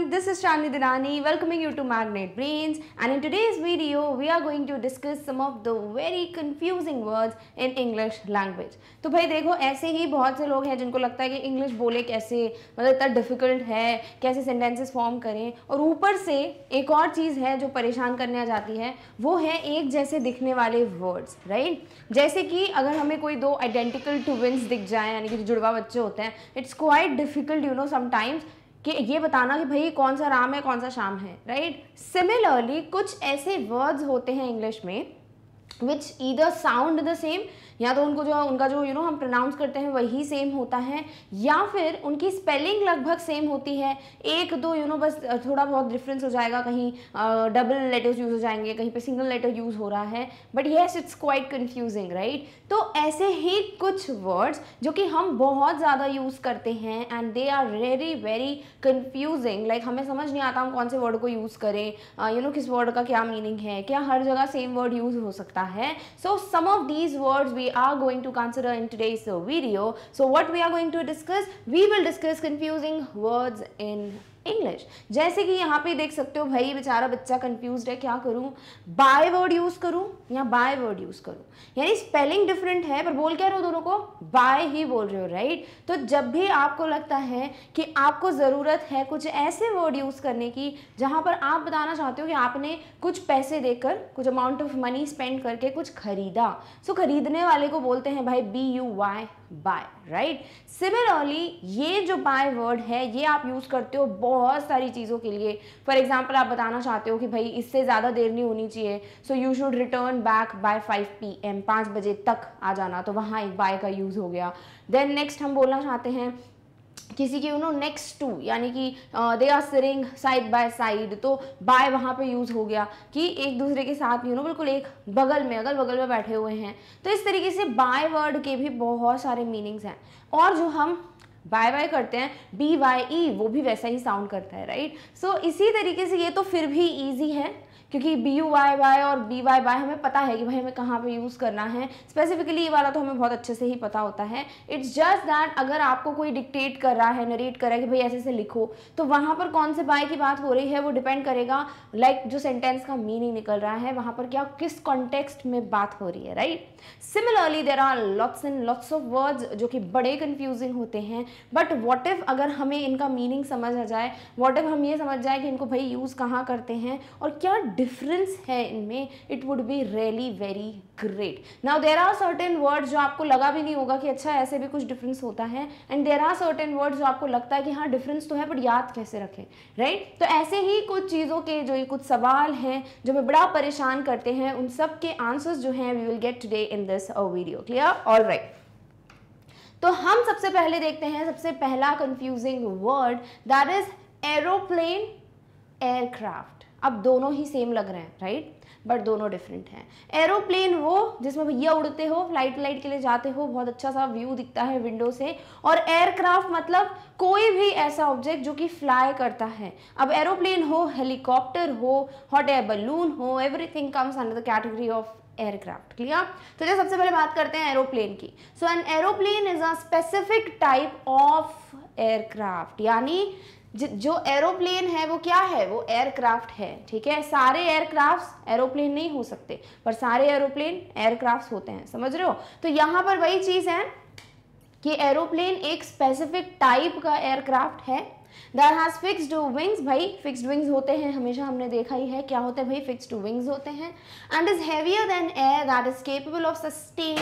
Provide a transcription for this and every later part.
morning this is Chandni Dinani welcoming you to Magnet Brains and in today's video we are going to discuss some of the very confusing words in English language तो भाई देखो ऐसे ही बहुत से लोग हैं जिनको लगता है कि इंग्लिश बोले कैसे मतलब इतना डिफ़िकल्ट है कैसे सेंटेंसेस फॉर्म करें और ऊपर से एक और चीज़ है जो परेशान करने आ जाती है वो है एक जैसे दिखने वाले वर्ड्स राइट जैसे कि अगर हमें कोई दो आइडेंटिकल टू विंस दिख जाए यानी कि जो जुड़वा बच्चे होते हैं it's quite difficult you know sometimes कि ये बताना कि भाई कौन सा राम है कौन सा शाम है राइट सिमिलरली कुछ ऐसे वर्ड्स होते हैं इंग्लिश में which either sound the same या तो उनको जो उनका जो यू you नो know, हम प्रोनाउंस करते हैं वही सेम होता है या फिर उनकी स्पेलिंग लगभग सेम होती है एक दो यू you नो know, बस थोड़ा बहुत डिफरेंस हो जाएगा कहीं डबल लेटर्स यूज़ हो जाएंगे कहीं पर सिंगल लेटर यूज़ हो रहा है but yes it's quite confusing right तो ऐसे ही कुछ वर्ड्स जो कि हम बहुत ज़्यादा यूज़ करते हैं and they are very very confusing like हमें समझ नहीं आता हम कौन से वर्ड को यूज़ करें यू नो किस वर्ड का क्या मीनिंग है क्या हर जगह सेम वर्ड यूज़ हो सकता है so some of these words we are going to consider in today's video. So what we are going to discuss? We will discuss confusing words in English जैसे कि यहाँ पे देख सकते हो भाई बेचारा बच्चा कंफ्यूज है क्या करूँ बाय वर्ड यूज़ करूँ या बाय वर्ड यूज़ करूँ यानी स्पेलिंग डिफरेंट है पर बोल क्या रहे हो दोनों को बाय ही बोल रहे हो राइट तो जब भी आपको लगता है कि आपको ज़रूरत है कुछ ऐसे वर्ड यूज़ करने की जहाँ पर आप बताना चाहते हो कि आपने कुछ पैसे देकर कुछ अमाउंट ऑफ मनी स्पेंड करके कुछ खरीदा सो so, खरीदने वाले को बोलते हैं भाई B U Y buy right similarly ये जो बाय वर्ड है ये आप यूज़ करते हो बहुत सारी चीज़ों के लिए फॉर एग्जाम्पल आप बताना चाहते हो कि भाई इससे ज़्यादा देर नहीं होनी चाहिए so you should return back by 5 P M पांच बजे तक आ जाना तो वहां एक बाय का यूज़ हो गया देन नेक्स्ट हम बोलना चाहते हैं किसी की यू नो नेक्स्ट टू यानी कि they are sitting side by side तो बाय वहाँ पे यूज़ हो गया कि एक दूसरे के साथ यू नो बिल्कुल एक बगल में अगल बगल में बैठे हुए हैं तो इस तरीके से बाय वर्ड के भी बहुत सारे मीनिंग्स हैं और जो हम बाय बाय करते हैं बी वाई ई वो भी वैसा ही साउंड करता है राइट सो so, इसी तरीके से ये तो फिर भी ईजी है क्योंकि बी यू वाई वाई और बी वाई वाई हमें पता है कि भाई हमें कहाँ पे यूज़ करना है स्पेसिफिकली ये वाला तो हमें बहुत अच्छे से ही पता होता है इट्स जस्ट दैट अगर आपको कोई डिक्टेट कर रहा है नरेट कर रहा है कि भाई ऐसे से लिखो तो वहाँ पर कौन से बाय की बात हो रही है वो डिपेंड करेगा लाइक like, जो सेंटेंस का मीनिंग निकल रहा है वहाँ पर क्या किस कॉन्टेक्स्ट में बात हो रही है right similarly there are lots and lots of words जो कि बड़े कन्फ्यूजिंग होते हैं बट वॉट इफ़ अगर हमें इनका मीनिंग समझ आ जाए वॉट इफ़ हम ये समझ जाए कि इनको भाई यूज़ कहाँ करते हैं और क्या डिफरेंस है इनमें it would be really very great now there are certain word जो आपको लगा भी नहीं होगा कि अच्छा ऐसे भी कुछ डिफरेंस होता है and there are certain word जो आपको लगता है कि हाँ डिफरेंस तो है बट याद कैसे रखें राइट right? तो ऐसे ही कुछ चीज़ों के जो ये कुछ सवाल हैं जो हमें बड़ा परेशान करते हैं उन सब के आंसर्स जो हैं we will get today in this video clear all right तो हम सबसे पहले देखते हैं सबसे पहला confusing word that is aeroplane aircraft अब दोनों ही सेम लग रहे हैं राइट बट दोनों डिफरेंट हैं एरोप्लेन वो जिसमें भैया उड़ते हो फ्लाइट लाइट के लिए जाते हो बहुत अच्छा सा व्यू दिखता है विंडो से और एयरक्राफ्ट मतलब कोई भी ऐसा ऑब्जेक्ट जो कि फ्लाई करता है अब एरोप्लेन हो हेलीकॉप्टर हो हॉट एयर बलून हो everything comes under the category of aircraft clear तो चलिए सबसे पहले बात करते हैं एरोप्लेन की so an aeroplane is a specific type of aircraft यानी जो एरोप्लेन है वो क्या है वो एयरक्राफ्ट है ठीक है सारे एयरक्राफ्ट एरोप्लेन नहीं हो सकते पर सारे एरोप्लेन एयरक्राफ्ट होते हैं समझ रहे हो तो यहाँ पर वही चीज़ है कि एरोप्लेन एक स्पेसिफिक टाइप का एयरक्राफ्ट है दर हैज़ फिक्स्ड विंग्स भाई फिक्स्ड विंग्स होते हैं हमेशा हमने देखा ही है क्या होते हैं भाई फिक्स्ड विंग्स होते हैं and is heavier than air that is capable of sustain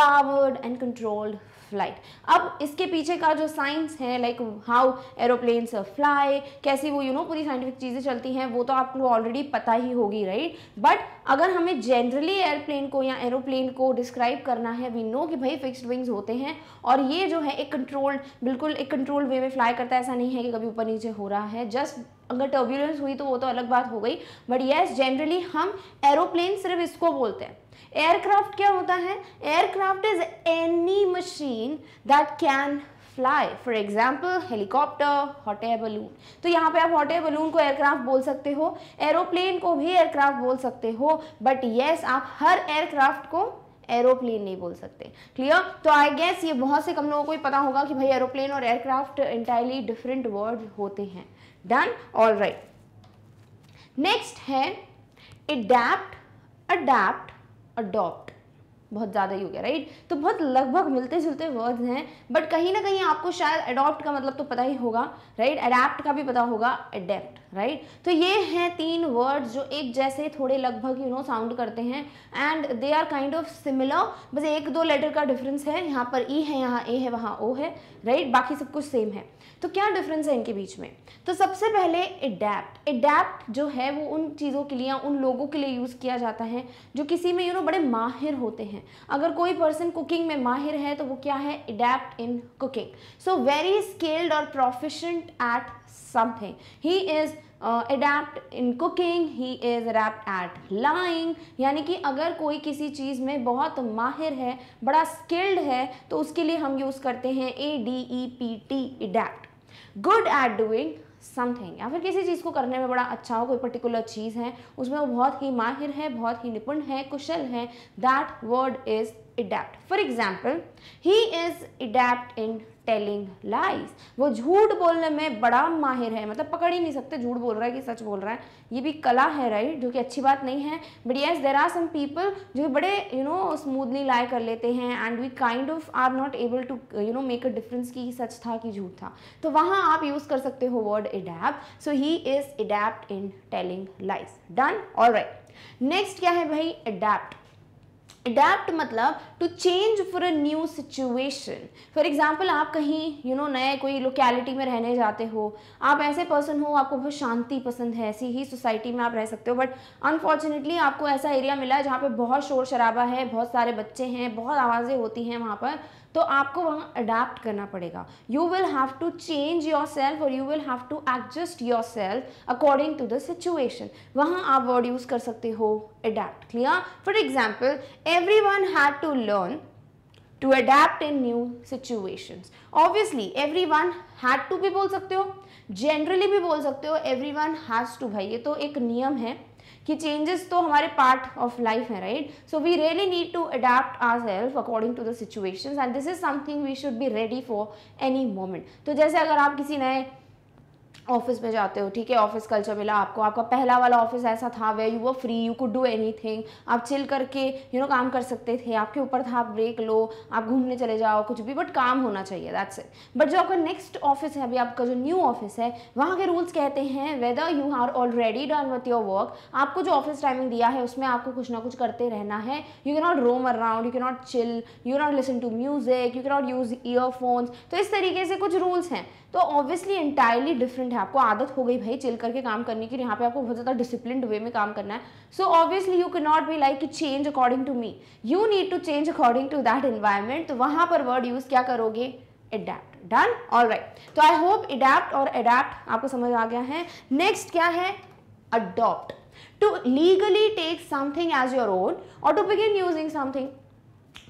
powered and controlled flight अब इसके पीछे का जो साइंस है लाइक हाउ एरोप्लेन्स फ्लाई कैसी वो यू you नो know, पूरी साइंटिफिक चीज़ें चलती हैं वो तो आपको ऑलरेडी पता ही होगी राइट बट अगर हमें जनरली एयरप्लेन को या एरोप्लेन को डिस्क्राइब करना है वी नो कि भाई फिक्स्ड विंग्स होते हैं और ये जो है एक कंट्रोल्ड बिल्कुल एक कंट्रोल्ड वे में फ्लाई करता है ऐसा नहीं है कि कभी ऊपर नीचे हो रहा है जस्ट अगर टर्ब्यूलेंस हुई तो वो तो अलग बात हो गई बट येस जनरली हम एरोप्लेन सिर्फ इसको बोलते हैं एयरक्राफ्ट क्या होता है aircraft is any machine that can fly for example helicopter hot air balloon तो यहाँ पे आप हॉट एयर बलून को एयरक्राफ्ट बोल सकते हो एरोप्लेन को भी एयरक्राफ्ट बोल सकते हो बट येस yes, आप हर एयरक्राफ्ट को एरोप्लेन नहीं बोल सकते क्लियर तो आई गेस ये बहुत से कम लोगों को ही पता होगा कि भाई एरोप्लेन और एयरक्राफ्ट इंटायरली डिफरेंट वर्ड होते हैं डन ऑल राइट नेक्स्ट है अडेप्ट अडेप्ट अडॉप्ट बहुत ज़्यादा ही हो गया राइट तो बहुत लगभग मिलते जुलते वर्ड्स हैं बट कहीं ना कहीं आपको शायद अडॉप्ट का मतलब तो पता ही होगा राइट अडेप्ट का भी पता होगा अडेप्ट राइट right? तो ये हैं तीन वर्ड्स जो एक जैसे थोड़े लगभग यू नो साउंड करते हैं and they are kind of similar बस एक दो लेटर का डिफरेंस है यहाँ पर ई e है यहाँ ए है वहाँ ओ है राइट right? बाकी सब कुछ सेम है तो क्या डिफरेंस है इनके बीच में तो सबसे पहले एडेप्ट एडेप्ट जो है वो उन चीज़ों के लिए उन लोगों के लिए यूज़ किया जाता है जो किसी में यू you नो know, बड़े माहिर होते हैं अगर कोई पर्सन कुकिंग में माहिर है तो वो क्या है adept in cooking so very skilled और proficient at something. He is uh, adapt in cooking, he is adept at lying. यानी कि अगर कोई किसी चीज़ में बहुत माहिर है बड़ा स्किल्ड है तो उसके लिए हम यूज़ करते हैं A D E P T adapt. Good at doing something या फिर किसी चीज़ को करने में बड़ा अच्छा हो कोई पर्टिकुलर चीज़ है उसमें वो बहुत ही माहिर है बहुत ही निपुण है कुशल है that word is adept for example he is adept in telling lies वो झूठ बोलने में बड़ा माहिर है मतलब पकड़ ही नहीं सकते झूठ बोल रहा है कि सच बोल रहा है ये भी कला है राइट right? जो कि अच्छी बात नहीं है but yes there are some people जो बड़े यू नो स्मूदली लाई कर लेते हैं and we kind of are not able to you know make a difference कि सच था कि झूठ था तो वहाँ आप यूज़ कर सकते हो word adept so he is adept in telling lies done all right next क्या है भाई अडेप्ट अडेप्ट मतलब to change for a new situation for example आप कहीं यू you नो know, नए कोई लोकेलिटी में रहने जाते हो आप ऐसे पर्सन हो आपको बहुत शांति पसंद है ऐसी ही सोसाइटी में आप रह सकते हो बट अनफॉर्चुनेटली आपको ऐसा एरिया मिला है जहाँ पर बहुत शोर शराबा है बहुत सारे बच्चे हैं बहुत आवाज़ें होती हैं वहाँ पर तो आपको वहाँ अडाप्ट करना पड़ेगा you will have to change yourself और you will have to adjust yourself according to the situation वहाँ आप वर्ड यूज़ कर सकते हो adept clear for example every everyone had to learn to adept in new situation obviously everyone had to भी बोल सकते हो generally भी बोल सकते हो एवरी वन हैज़ टू भाई ये तो एक नियम है कि चेंजेस तो हमारे पार्ट ऑफ लाइफ है right so we really need to adept ourselves according to the situation and this is something we should be ready for any moment तो जैसे अगर आप किसी नए ऑफिस में जाते हो ठीक है ऑफिस कल्चर मिला आपको आपका पहला वाला ऑफिस ऐसा था way you were free you could do anything आप चिल करके यू you नो know, काम कर सकते थे आपके ऊपर था आप ब्रेक लो आप घूमने चले जाओ कुछ भी बट काम होना चाहिए दैट्स इट बट जो आपका नेक्स्ट ऑफिस है अभी आपका जो न्यू ऑफिस है वहाँ के रूल्स कहते हैं whether you are already done with your work आपको जो ऑफिस टाइमिंग दिया है उसमें आपको कुछ ना कुछ करते रहना है you can not roam around you can not chill you not listen to music you can not use earphones तो इस तरीके से कुछ रूल्स हैं तो ऑब्वियसली इंटायरली डिफरेंट है आपको आदत हो गई भाई चिल करके काम करने की यहाँ पे आपको बहुत ज़्यादा डिसिप्लिन वे में काम करना है so obviously you can not be like change according to me you need to change according to that environment तो वहां पर वर्ड यूज़ क्या करोगे अडेप्ट डन ऑल राइट तो आई होप अडेप्ट और अडेप्ट आपको समझ आ गया है नेक्स्ट क्या है adopt to legally take something as your own और to begin using something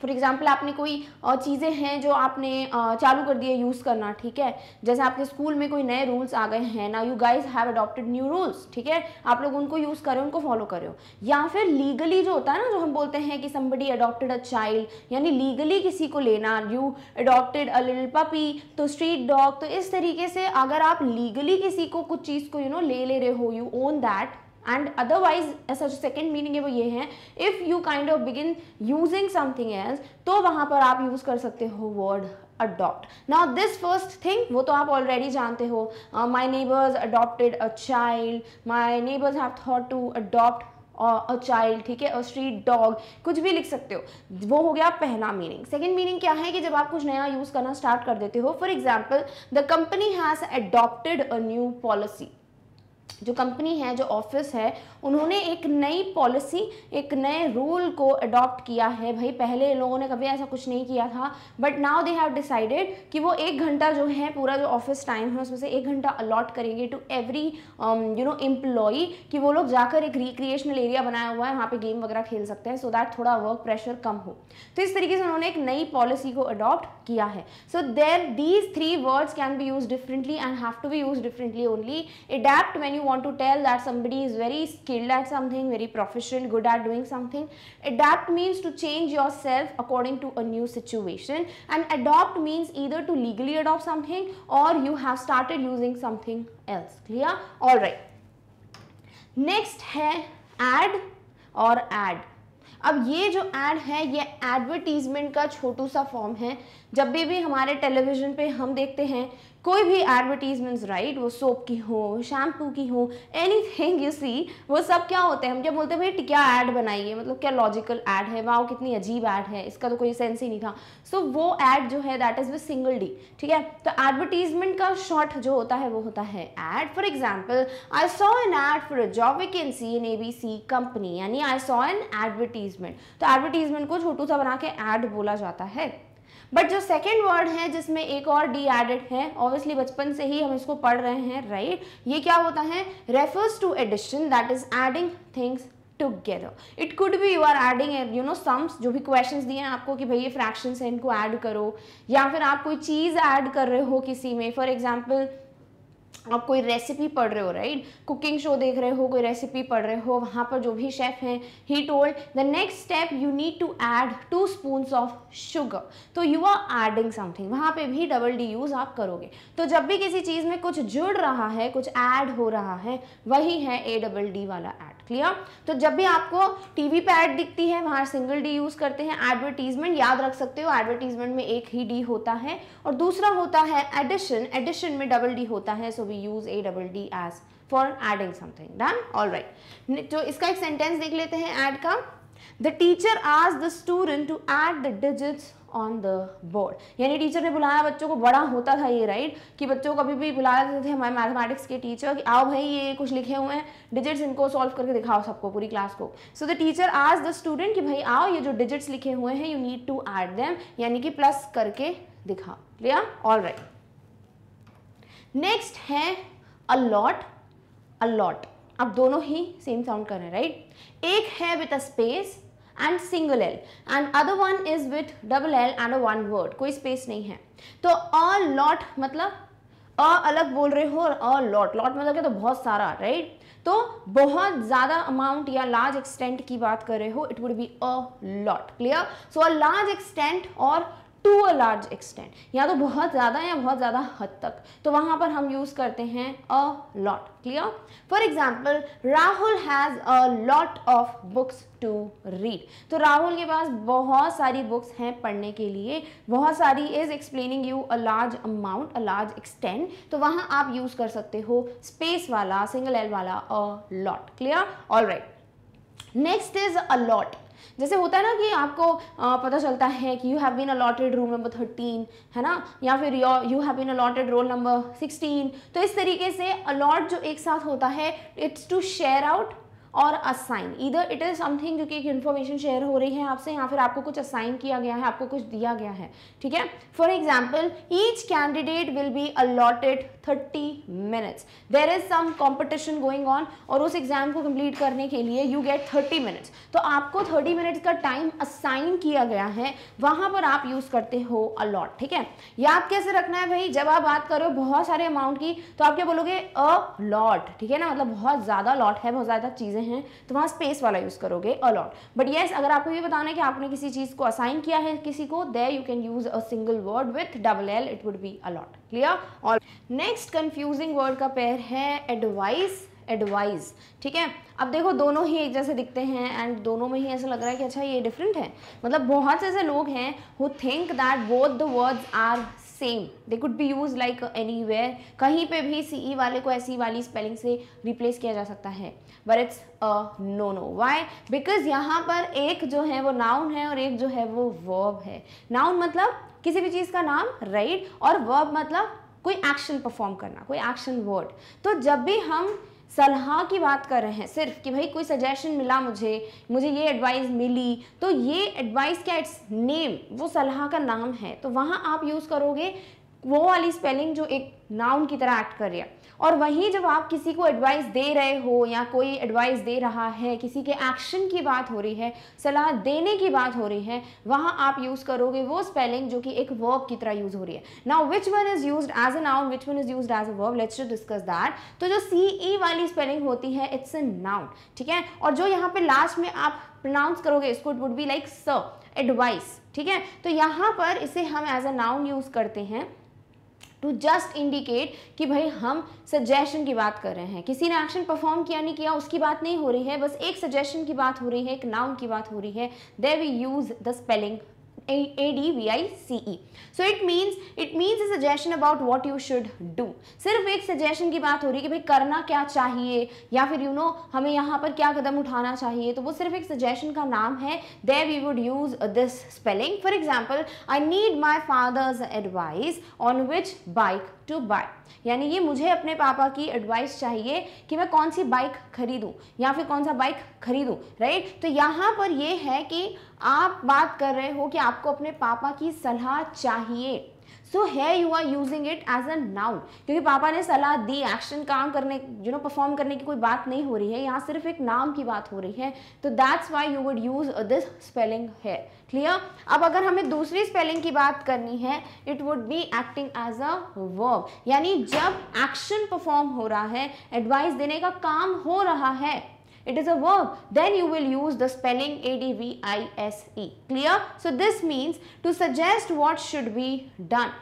for example आपने कोई चीज़ें हैं जो आपने चालू कर दिए यूज़ करना ठीक है जैसे आपके स्कूल में कोई नए रूल्स आ गए हैं ना you guys have adopted new rules ठीक है आप लोग उनको यूज़ करें उनको फॉलो करो या फिर लीगली जो होता है ना जो हम बोलते हैं कि समबडी अडोप्टेड अ चाइल्ड यानी लीगली किसी को लेना you adopted a little puppy तो स्ट्रीट डॉग तो इस तरीके से अगर आप लीगली किसी को कुछ चीज़ को यू you नो know, ले ले रहे हो you own that and otherwise ऐसा जो सेकेंड मीनिंग है वो ये है if you kind of begin using something else तो वहाँ पर आप यूज़ कर सकते हो word adopt now this first thing वो तो आप ऑलरेडी जानते हो my neighbours adopted a child my neighbours have thought to adopt a child ठीक है और स्ट्रीट डॉग कुछ भी लिख सकते हो वो हो गया पहला मीनिंग सेकेंड मीनिंग क्या है कि जब आप कुछ नया यूज़ करना स्टार्ट कर देते हो for example the company has adopted a new policy जो कंपनी है जो ऑफिस है उन्होंने एक नई पॉलिसी एक नए रूल को अडॉप्ट किया है भाई पहले इन लोगों ने कभी ऐसा कुछ नहीं किया था but now they have decided कि वो एक घंटा जो है पूरा जो ऑफिस टाइम है उसमें से एक घंटा अलॉट करेंगे to every you know employee कि वो लोग जाकर एक रिक्रिएशनल एरिया बनाया हुआ है वहाँ पर गेम वगैरह खेल सकते हैं सो so दैट थोड़ा वर्क प्रेशर कम हो तो इस तरीके से उन्होंने एक नई पॉलिसी को अडॉप्ट किया है so there these three words can be use differently and have to be use differently only adept when when you want to tell that somebody is very skilled at something, very professional, good at doing something. Adapt means to change yourself according to a new situation and adopt means either to legally adopt something or you have started using something else. Clear? all right next hai add or add अब ये जो add है ये advertisement का छोटू सा form है जब भी भी हमारे टेलीविज़न पे हम देखते हैं कोई भी एडवर्टीजमेंट राइट वो सोप की हो शैम्पू की हो थिंग यू सी वो सब क्या होते हैं हम क्या बोलते हैं भाई क्या ऐड बनाई है मतलब क्या लॉजिकल ऐड है वाह कितनी अजीब ऐड है इसका तो कोई सेंस ही नहीं था सो so, वो ऐड जो है that is with single D ठीक है तो एडवर्टीजमेंट का शॉर्ट जो होता है वो होता है ad for example I saw an ad for a job vacancy in A B C company यानी आई सॉ एन एडवर्टीजमेंट तो एडवर्टीजमेंट को छोटू सा बना के एड बोला जाता है बट जो सेकेंड वर्ड है जिसमें एक और डी एडेड है ऑब्वियसली बचपन से ही हम इसको पढ़ रहे हैं राइट right? ये क्या होता है refers to addition that is adding things together it could भी you are adding you know sums जो भी क्वेश्चन दिए हैं आपको कि भाई ये फ्रैक्शन है इनको ऐड करो या फिर आप कोई चीज़ ऐड कर रहे हो किसी में फॉर एग्जाम्पल आप कोई रेसिपी पढ़ रहे हो राइट कुकिंग शो देख रहे हो कोई रेसिपी पढ़ रहे हो वहाँ पर जो भी शेफ हैं he told the next step you need to add two spoon of sugar तो यू आर एडिंग समथिंग वहाँ पे भी डबल डी यूज़ आप करोगे तो जब भी किसी चीज़ में कुछ जुड़ रहा है कुछ ऐड हो रहा है वही है ए डबल डी वाला ऐड क्लियर तो जब भी आपको टीवी पे ऐड दिखती है वहां सिंगल डी यूज़ करते हैं एडवर्टीजमेंट याद रख सकते हो एडवर्टीजमेंट में एक ही डी होता है और दूसरा होता है एडिशन एडिशन में डबल डी होता है so we use A double D as for adding something done all right तो इसका एक सेंटेंस देख लेते हैं एड का द टीचर आज the student to add the digit on the board यानी टीचर ने बुलाया बच्चों को बड़ा होता था ये राइट कि बच्चों को कभी भी बुला देते थे हमारे मैथमेटिक्स के टीचर कि आओ भाई ये कुछ लिखे हुए हैं डिजिट्स इनको सॉल्व करके दिखाओ सबको पूरी क्लास को सो द टीचर आज द स्टूडेंट कि भाई आओ ये जो डिजिट्स लिखे हुए हैं you need to add them यानी कि प्लस करके दिखाओ क्लियर ऑल राइट नेक्स्ट है अलॉट अलॉट अब दोनों ही सेम साउंड कर रहे हैं राइट एक है with a space and single L and other one is with double L and a one word कोई स्पेस नहीं है तो अ लॉट मतलब अ अलग बोल रहे हो और अ लॉट लॉट मतलब क्या तो बहुत सारा राइट तो बहुत ज़्यादा अमाउंट या लार्ज एक्सटेंट की बात कर रहे हो it would be a lot clear so a large extent और टू अ लार्ज एक्सटेंट या तो बहुत ज़्यादा या बहुत ज़्यादा हद तक तो वहां पर हम यूज़ करते हैं a lot clear for example Rahul has a lot of books to read तो राहुल के पास बहुत सारी बुक्स हैं पढ़ने के लिए बहुत सारी is explaining you a large amount a large extent तो वहां आप यूज़ कर सकते हो स्पेस वाला सिंगल एल वाला a lot clear all right next is allot जैसे होता है ना कि आपको पता चलता है कि you have been allotted room number thirteen है ना या फिर you have been allotted roll number sixteen तो इस तरीके से अलॉट जो एक साथ होता है इट्स टू शेयर आउट और असाइन इधर इट इज़ समथिंग जो कि एक इन्फॉर्मेशन शेयर हो रही है आपसे या फिर आपको कुछ असाइन किया गया है आपको कुछ दिया गया है ठीक है for example each candidate will be allotted thirty minutes there is some competition going on और उस एग्जाम को कंप्लीट करने के लिए यू गेट थर्टी मिनट्स तो आपको थर्टी मिनट्स का टाइम असाइन किया गया है वहां पर आप यूज़ करते हो अलॉट ठीक है याद कैसे रखना है भाई जब आप बात करो बहुत सारे अमाउंट की तो आप क्या बोलोगे अ लॉट ठीक है ना मतलब बहुत ज़्यादा लॉट है बहुत ज़्यादा चीज़ें हैं तो वहां स्पेस वाला यूज़ करोगे अलॉट बट येस अगर आपको ये बताना है कि आपने किसी चीज़ को असाइन किया है किसी को दे you can use a single word with double L it would be a lot clear और नेक्स्ट नेक्स्ट कंफ्यूजिंग वर्ड का पैर है एडवाइस एडवाइज ठीक है अब देखो दोनों ही एक जैसे दिखते हैं एंड दोनों में ही ऐसा लग रहा है कि अच्छा ये डिफरेंट है मतलब बहुत से ऐसे लोग हैं who think that both the words are same they could be use like anywhere कहीं पे भी सी ई e वाले को ऐसी वाली स्पेलिंग से रिप्लेस किया जा सकता है but it's a no no why because यहाँ पर एक जो है वो नाउन है और एक जो है वो वर्ब है नाउन मतलब किसी भी चीज़ का नाम राइट और वर्ब मतलब कोई एक्शन परफॉर्म करना कोई एक्शन वर्ड तो जब भी हम सलाह की बात कर रहे हैं सिर्फ कि भाई कोई सजेशन मिला मुझे मुझे ये एडवाइस मिली तो ये एडवाइस क्या इट्स नेम वो सलाह का नाम है तो वहाँ आप यूज़ करोगे वो वाली स्पेलिंग जो एक नाउन की तरह एक्ट कर रही है और वहीं जब आप किसी को एडवाइस दे रहे हो या कोई एडवाइस दे रहा है किसी के एक्शन की बात हो रही है सलाह देने की बात हो रही है वहाँ आप यूज़ करोगे वो स्पेलिंग जो कि एक वर्ब की तरह यूज़ हो रही है now which one is use as a which one is use as a verb let's discuss that तो जो सी ई e वाली स्पेलिंग होती है इट्स अ नाउन ठीक है और जो यहाँ पे लास्ट में आप प्रोनाउंस करोगे इसको इट वुड बी लाइक स एडवाइस ठीक है तो यहाँ पर इसे हम एज अ नाउन यूज़ करते हैं टू जस्ट इंडिकेट कि भाई हम सजेशन की बात कर रहे हैं किसी ने एक्शन परफॉर्म किया नहीं किया उसकी बात नहीं हो रही है बस एक सजेशन की बात हो रही है एक नाउन की बात हो रही है they we use the spelling A-D-V-I-C-E. So it means, it means a suggestion about what you should do. सिर्फ एक suggestion की बात हो रही है कि भाई करना क्या चाहिए या फिर you know, हमें यहाँ पर क्या कदम उठाना चाहिए तो वो सिर्फ एक suggestion का नाम है there we would use this spelling. For example, I need my father's advice on which bike to buy. यानी ये मुझे अपने पापा की एडवाइस चाहिए कि मैं कौन सी बाइक खरीदूँ या फिर कौन सा बाइक खरीदूँ राइट तो यहाँ पर ये है कि आप बात कर रहे हो कि आपको अपने पापा की सलाह चाहिए सो है you are using it as a noun क्योंकि पापा ने सलाह दी एक्शन काम करने यू नो परफॉर्म करने की कोई बात नहीं हो रही है यहाँ सिर्फ एक नाम की बात हो रही है तो that's why you would use this spelling है क्लियर अब अगर हमें दूसरी स्पेलिंग की बात करनी है it would be acting as a verb यानी जब एक्शन परफॉर्म हो रहा है एडवाइस देने का काम हो रहा है It is a verb. Then you will use the spelling advise. Clear? So this means to suggest what should be done.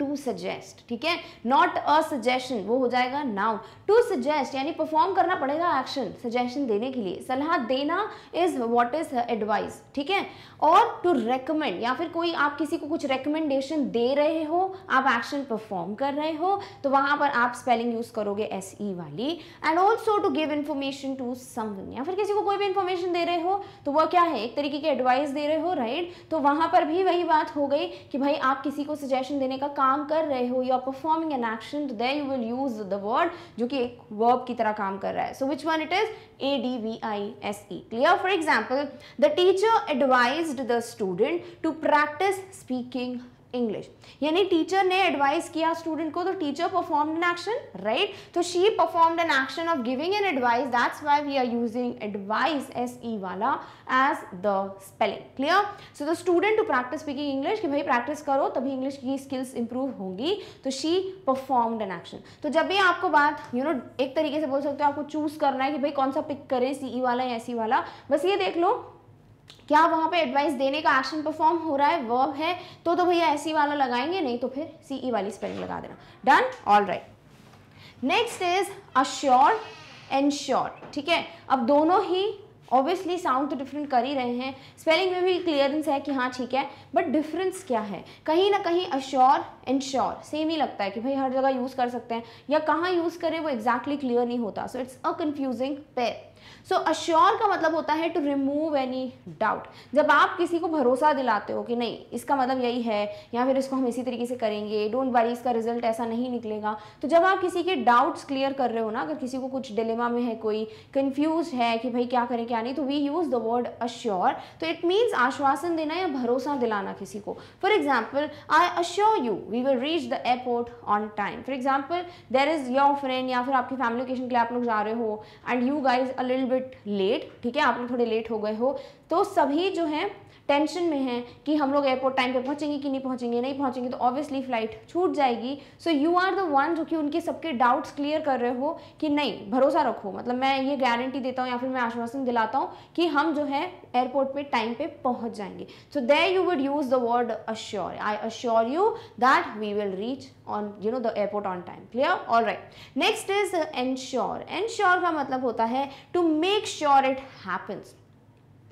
To suggest ठीक है नॉट अ सजेशन वो हो जाएगा नाउ टू सजेस्ट यानी परफॉर्म करना पड़ेगा एक्शन सजेशन देने के लिए सलाह देना इज वॉट इज एडवाइस ठीक है और टू रेकमेंड या फिर कोई आप किसी को कुछ रिकमेंडेशन दे रहे हो आप एक्शन परफॉर्म कर रहे हो तो वहां पर आप स्पेलिंग यूज़ करोगे एस ई e वाली and also to give information to someone या फिर किसी को कोई भी इन्फॉर्मेशन दे रहे हो तो वह क्या है एक तरीके की एडवाइस दे रहे हो राइट right? तो वहां पर भी वही बात हो गई कि भाई आप किसी को सजेशन देने का काम काम कर रहे हो you are performing an action then you will use the word जो कि एक वर्ब की तरह काम कर रहा है so which one it is A D V I S E clear for example the teacher advise the student to practise speaking English यानी टीचर ने एडवाइस किया स्टूडेंट को तो teacher perform an action right तो she perform an action of giving an advice that's why we are using advice S E वाला as the spelling clear so the student to practise speaking English कि भाई practice करो तभी English की skills improve होंगी तो she perform an action तो जब भी आपको बात यू you नो know, एक तरीके से बोल सकते हो आपको चूज करना है कि भाई कौन सा पिक करें सीई e वाला या एस e वाला बस ये देख लो क्या वहाँ पे एडवाइस देने का एक्शन परफॉर्म हो रहा है वर्ब है तो तो भैया ऐसी वाला लगाएंगे नहीं तो फिर सी ई e वाली स्पेलिंग लगा देना done all right next is assure ensure ठीक है अब दोनों ही ऑब्वियसली साउंड तो डिफरेंट कर ही रहे हैं स्पेलिंग में भी क्लियरेंस है कि हाँ ठीक है बट डिफरेंस क्या है कहीं ना कहीं अश्योर एंड श्योर सेम ही लगता है कि भाई हर जगह यूज़ कर सकते हैं या कहाँ यूज़ करें वो एग्जैक्टली exactly क्लियर नहीं होता so it's a confusing pair so so, assure का मतलब होता है टू रिमूव एनी डाउट जब आप किसी को भरोसा दिलाते हो कि नहीं इसका मतलब यही है या फिर इसको हम इसी तरीके से करेंगे डोंट वरी इसका रिजल्ट ऐसा नहीं निकलेगा तो जब आप किसी के डाउट्स क्लियर कर रहे हो ना अगर किसी को कुछ डिलेमा में है कोई कन्फ्यूज है कि भाई क्या करें क्या नहीं तो we use the word assure तो इट मीन्स आश्वासन देना या भरोसा दिलाना किसी को for example I assure you we will reach the airport on time for example there is your friend या फिर आपकी फैमिली लोकेशन के लिए आप लोग जा रहे हो एंड यू गाइज अ लिल बिट लेट ठीक है आप लोग थोड़े लेट हो गए हो तो सभी जो हैं टेंशन में हैं कि हम लोग एयरपोर्ट टाइम पे पहुंचेंगे कि नहीं पहुंचेंगे नहीं पहुंचेंगे तो ऑब्वियसली फ्लाइट छूट जाएगी so you are the one जो कि उनके सबके डाउट्स क्लियर कर रहे हो कि नहीं भरोसा रखो मतलब मैं ये गारंटी देता हूँ या फिर मैं आश्वासन दिलाता हूँ कि हम जो है एयरपोर्ट पर टाइम पर पहुँच जाएंगे so they you would use the word assure I assure you that we will reach on you know the airport on time clear all right next is ensure ensure का मतलब होता है to make sure it happens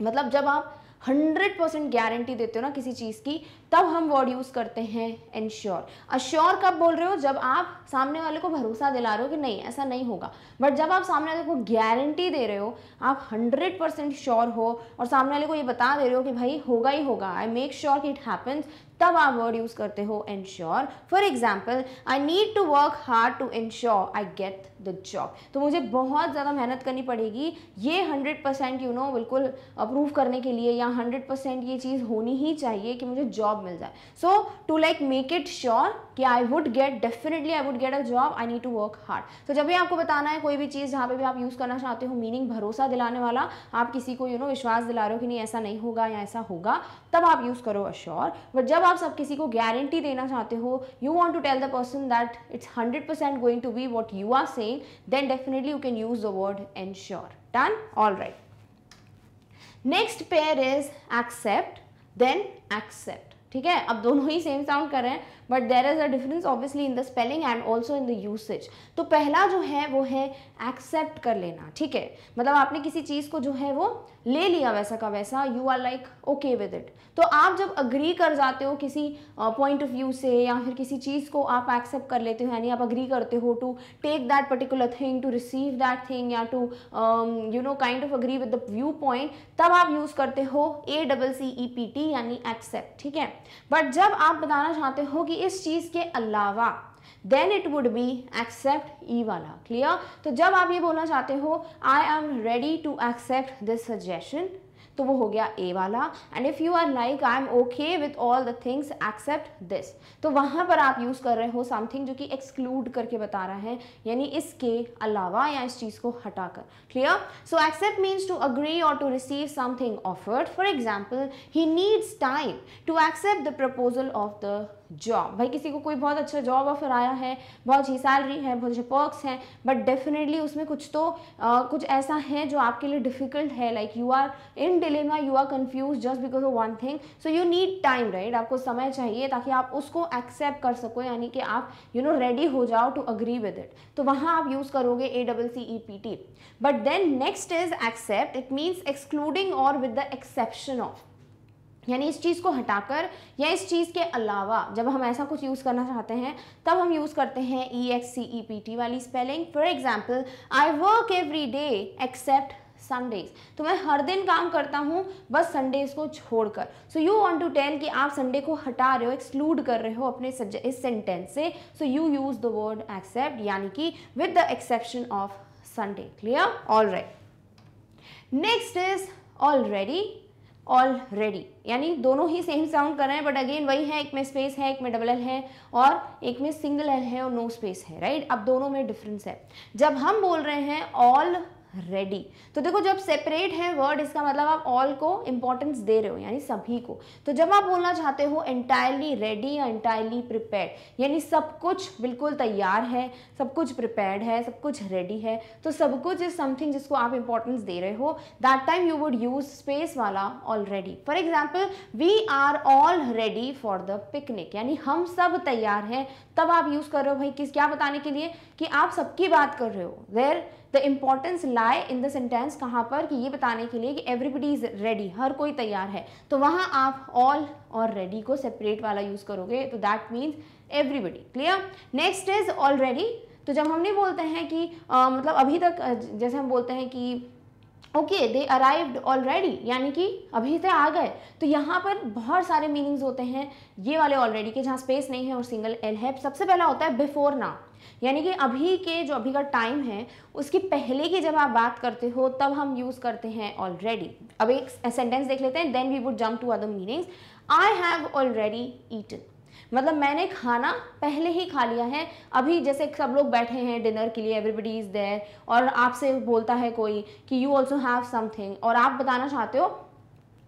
मतलब जब आप hundred percent guarantee देते हो ना किसी चीज़ की तब हम वर्ड यूज़ करते हैं एनश्योर अश्योर कब बोल रहे हो जब आप सामने वाले को भरोसा दिला रहे हो कि नहीं ऐसा नहीं होगा बट जब आप सामने वाले को गारंटी दे रहे हो आप हंड्रेड परसेंट श्योर हो और सामने वाले को ये बता दे रहे हो कि भाई होगा ही होगा आई मेक श्योर कि इट हैपन्स तब आप वर्ड यूज़ करते हो ensure for example I need to work hard to ensure I get the job तो मुझे बहुत ज़्यादा मेहनत करनी पड़ेगी ये हंड्रेड परसेंट यू नो बिल्कुल अप्रूव करने के लिए या हंड्रेड परसेंट ये चीज़ होनी ही चाहिए कि मुझे जॉब जॉब मिल जाए so to like make it sure कि I would get definitely I would get a job I need to work hard so जब भी आपको बताना है कोई भी चीज़ जहाँ पे भी आप यूज़ करना चाहते हो मीनिंग भरोसा दिलाने वाला आप किसी को यू you नो know, विश्वास दिला रहे हो कि नहीं ऐसा नहीं होगा या ऐसा होगा तब आप यूज़ करो अश्योर बट जब आप सब किसी को गारंटी देना चाहते हो you want to tell the person that it's hundred percent going to be what you are saying then definitely you can use the word ensure done all right next pair is accept then accept ठीक है अब दोनों ही same sound कर रहे हैं but there is a difference obviously in the spelling and also in the usage तो पहला जो है वो है एक्सेप्ट कर लेना ठीक है मतलब आपने किसी चीज़ को जो है वो ले लिया वैसा का वैसा you are like okay with it तो आप जब अग्री कर जाते हो किसी पॉइंट ऑफ व्यू से या फिर किसी चीज़ को आप एक्सेप्ट कर लेते हो यानी आप अग्री करते हो to take that particular thing to receive that thing या to you know kind of agree with the view point तब आप यूज़ करते हो A double C E P T यानी एक्सेप्ट ठीक है बट जब आप बताना चाहते हो कि इस चीज़ के अलावा then it would be except E वाला क्लियर तो जब आप ये बोलना चाहते हो I am ready to accept this suggestion तो वो हो गया ए वाला and if you are like I am okay with all the things except this तो वहाँ पर आप यूज़ कर रहे हो समथिंग जो कि एक्सक्लूड करके बता रहे हैं यानी इसके अलावा या इस चीज़ को हटाकर clear so accept means to agree और to receive something offered for example he needs time to accept the proposal of the job भाई किसी को कोई बहुत अच्छा जॉब ऑफर आया है बहुत अच्छी सैलरी है बहुत अच्छे पर्कस हैं बट डेफिनेटली उसमें कुछ तो आ, कुछ ऐसा है जो आपके लिए डिफिकल्ट है like you are in dilemma you are confuse just because of one thing so you need time right आपको समय चाहिए ताकि आप उसको एक्सेप्ट कर सको यानी कि आप यू नो रेडी हो जाओ टू अग्री विद इट तो वहाँ आप यूज़ करोगे A double C E P T but then next is except it means excluding और विद द एक्सेप्शन ऑफ यानी इस चीज़ को हटाकर या इस चीज़ के अलावा जब हम ऐसा कुछ यूज़ करना चाहते हैं तब हम यूज़ करते हैं E X C E P T वाली spelling for example I work every day except Sundays तो मैं हर दिन काम करता हूँ बस संडेज को छोड़कर so you want to tell कि आप संडे को हटा रहे हो एक्सक्लूड कर रहे हो अपने इस सेंटेंस से so you use the word except यानी कि with the exception of Sunday clear all right next is already already यानी दोनों ही सेम साउंड कर रहे हैं बट अगेन वही है एक में स्पेस है एक में डबल एल है और एक में सिंगल एल है और नो स्पेस है राइट अब दोनों में डिफरेंस है जब हम बोल रहे हैं ऑल रेडी तो देखो जब सेपरेट है वर्ड इसका मतलब आप ऑल को इंपॉर्टेंस दे रहे हो यानी सभी को तो जब आप बोलना चाहते हो एंटायरली रेडी या एंटायरली प्रिपेयर यानी सब कुछ बिल्कुल तैयार है सब कुछ प्रिपेयर्ड है सब कुछ रेडी है तो सब कुछ इज समथिंग जिसको आप इंपॉर्टेंस दे रहे हो that time you would use space वाला all ready for example we are all ready for the picnic यानी हम सब तैयार हैं तब आप यूज़ कर रहे हो भाई किस क्या बताने के लिए कि आप सबकी बात कर रहे हो देर द इम्पॉर्टेंस लाए इन द सेंटेंस कहाँ पर कि ये बताने के लिए कि एवरीबडी इज़ रेडी हर कोई तैयार है तो वहाँ आप ऑल और रेडी को सेपरेट वाला यूज़ करोगे तो that means everybody clear next is already तो जब हमने बोलते हैं कि आ, मतलब अभी तक जैसे हम बोलते हैं कि ओके दे अराइव्ड ऑलरेडी यानी कि अभी से आ गए तो यहाँ पर बहुत सारे मीनिंग्स होते हैं ये वाले ऑलरेडी के जहाँ स्पेस नहीं है और सिंगल एल है सबसे पहला होता है बिफोर नाउ यानी कि अभी के जो अभी का टाइम है उसकी पहले की जब आप बात करते हो तब हम यूज़ करते हैं ऑलरेडी अब एक सेंटेंस देख लेते हैं then we would jump to other meanings I have already eaten मतलब मैंने खाना पहले ही खा लिया है अभी जैसे सब लोग बैठे हैं डिनर के लिए एवरीबडी इज़ देयर और आपसे बोलता है कोई कि यू ऑल्सो हैव समथिंग और आप बताना चाहते हो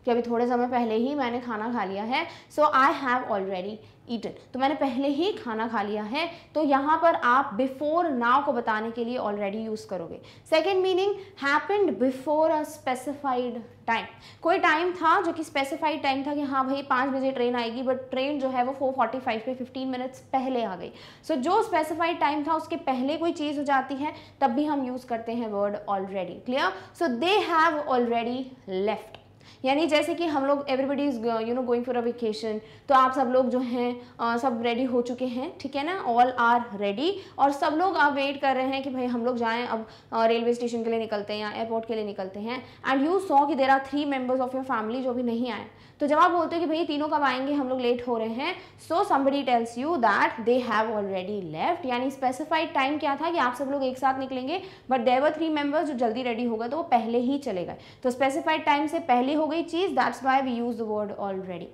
कि अभी थोड़े समय पहले ही मैंने खाना खा लिया है so I have already eaten तो मैंने पहले ही खाना खा लिया है तो यहाँ पर आप बिफोर नाव को बताने के लिए ऑलरेडी यूज़ करोगे second meaning happened before a specified time कोई टाइम था जो कि स्पेसिफाइड टाइम था कि हाँ भाई पाँच बजे ट्रेन आएगी बट ट्रेन जो है वो फोर फोर्टी फाइव पे फिफ्टीन मिनट्स पहले आ गई सो so, जो स्पेसिफाइड टाइम था उसके पहले कोई चीज़ हो जाती है तब भी हम यूज़ करते हैं word already clear so they have already left यानी जैसे कि हम लोग everybody is you know going for a vacation तो आप सब लोग जो हैं uh, सब रेडी हो चुके हैं ठीक है ना ऑल आर रेडी और सब लोग आप वेट कर रहे हैं कि भाई हम लोग जाएँ अब रेलवे uh, स्टेशन के लिए निकलते हैं या एयरपोर्ट के लिए निकलते हैं एंड यू सॉ कि there are three members of your family जो भी नहीं आए तो जब आप बोलते हो कि भैया तीनों कब आएंगे हम लोग लेट हो रहे हैं so somebody tells you that they have already left यानी स्पेसिफाइड टाइम क्या था कि आप सब लोग एक साथ निकलेंगे बट देवर थ्री मेंबर्स जो जल्दी रेडी हो गए तो वो पहले ही चले गए तो स्पेसिफाइड टाइम से पहले हो गई चीज़ that's why we use the word already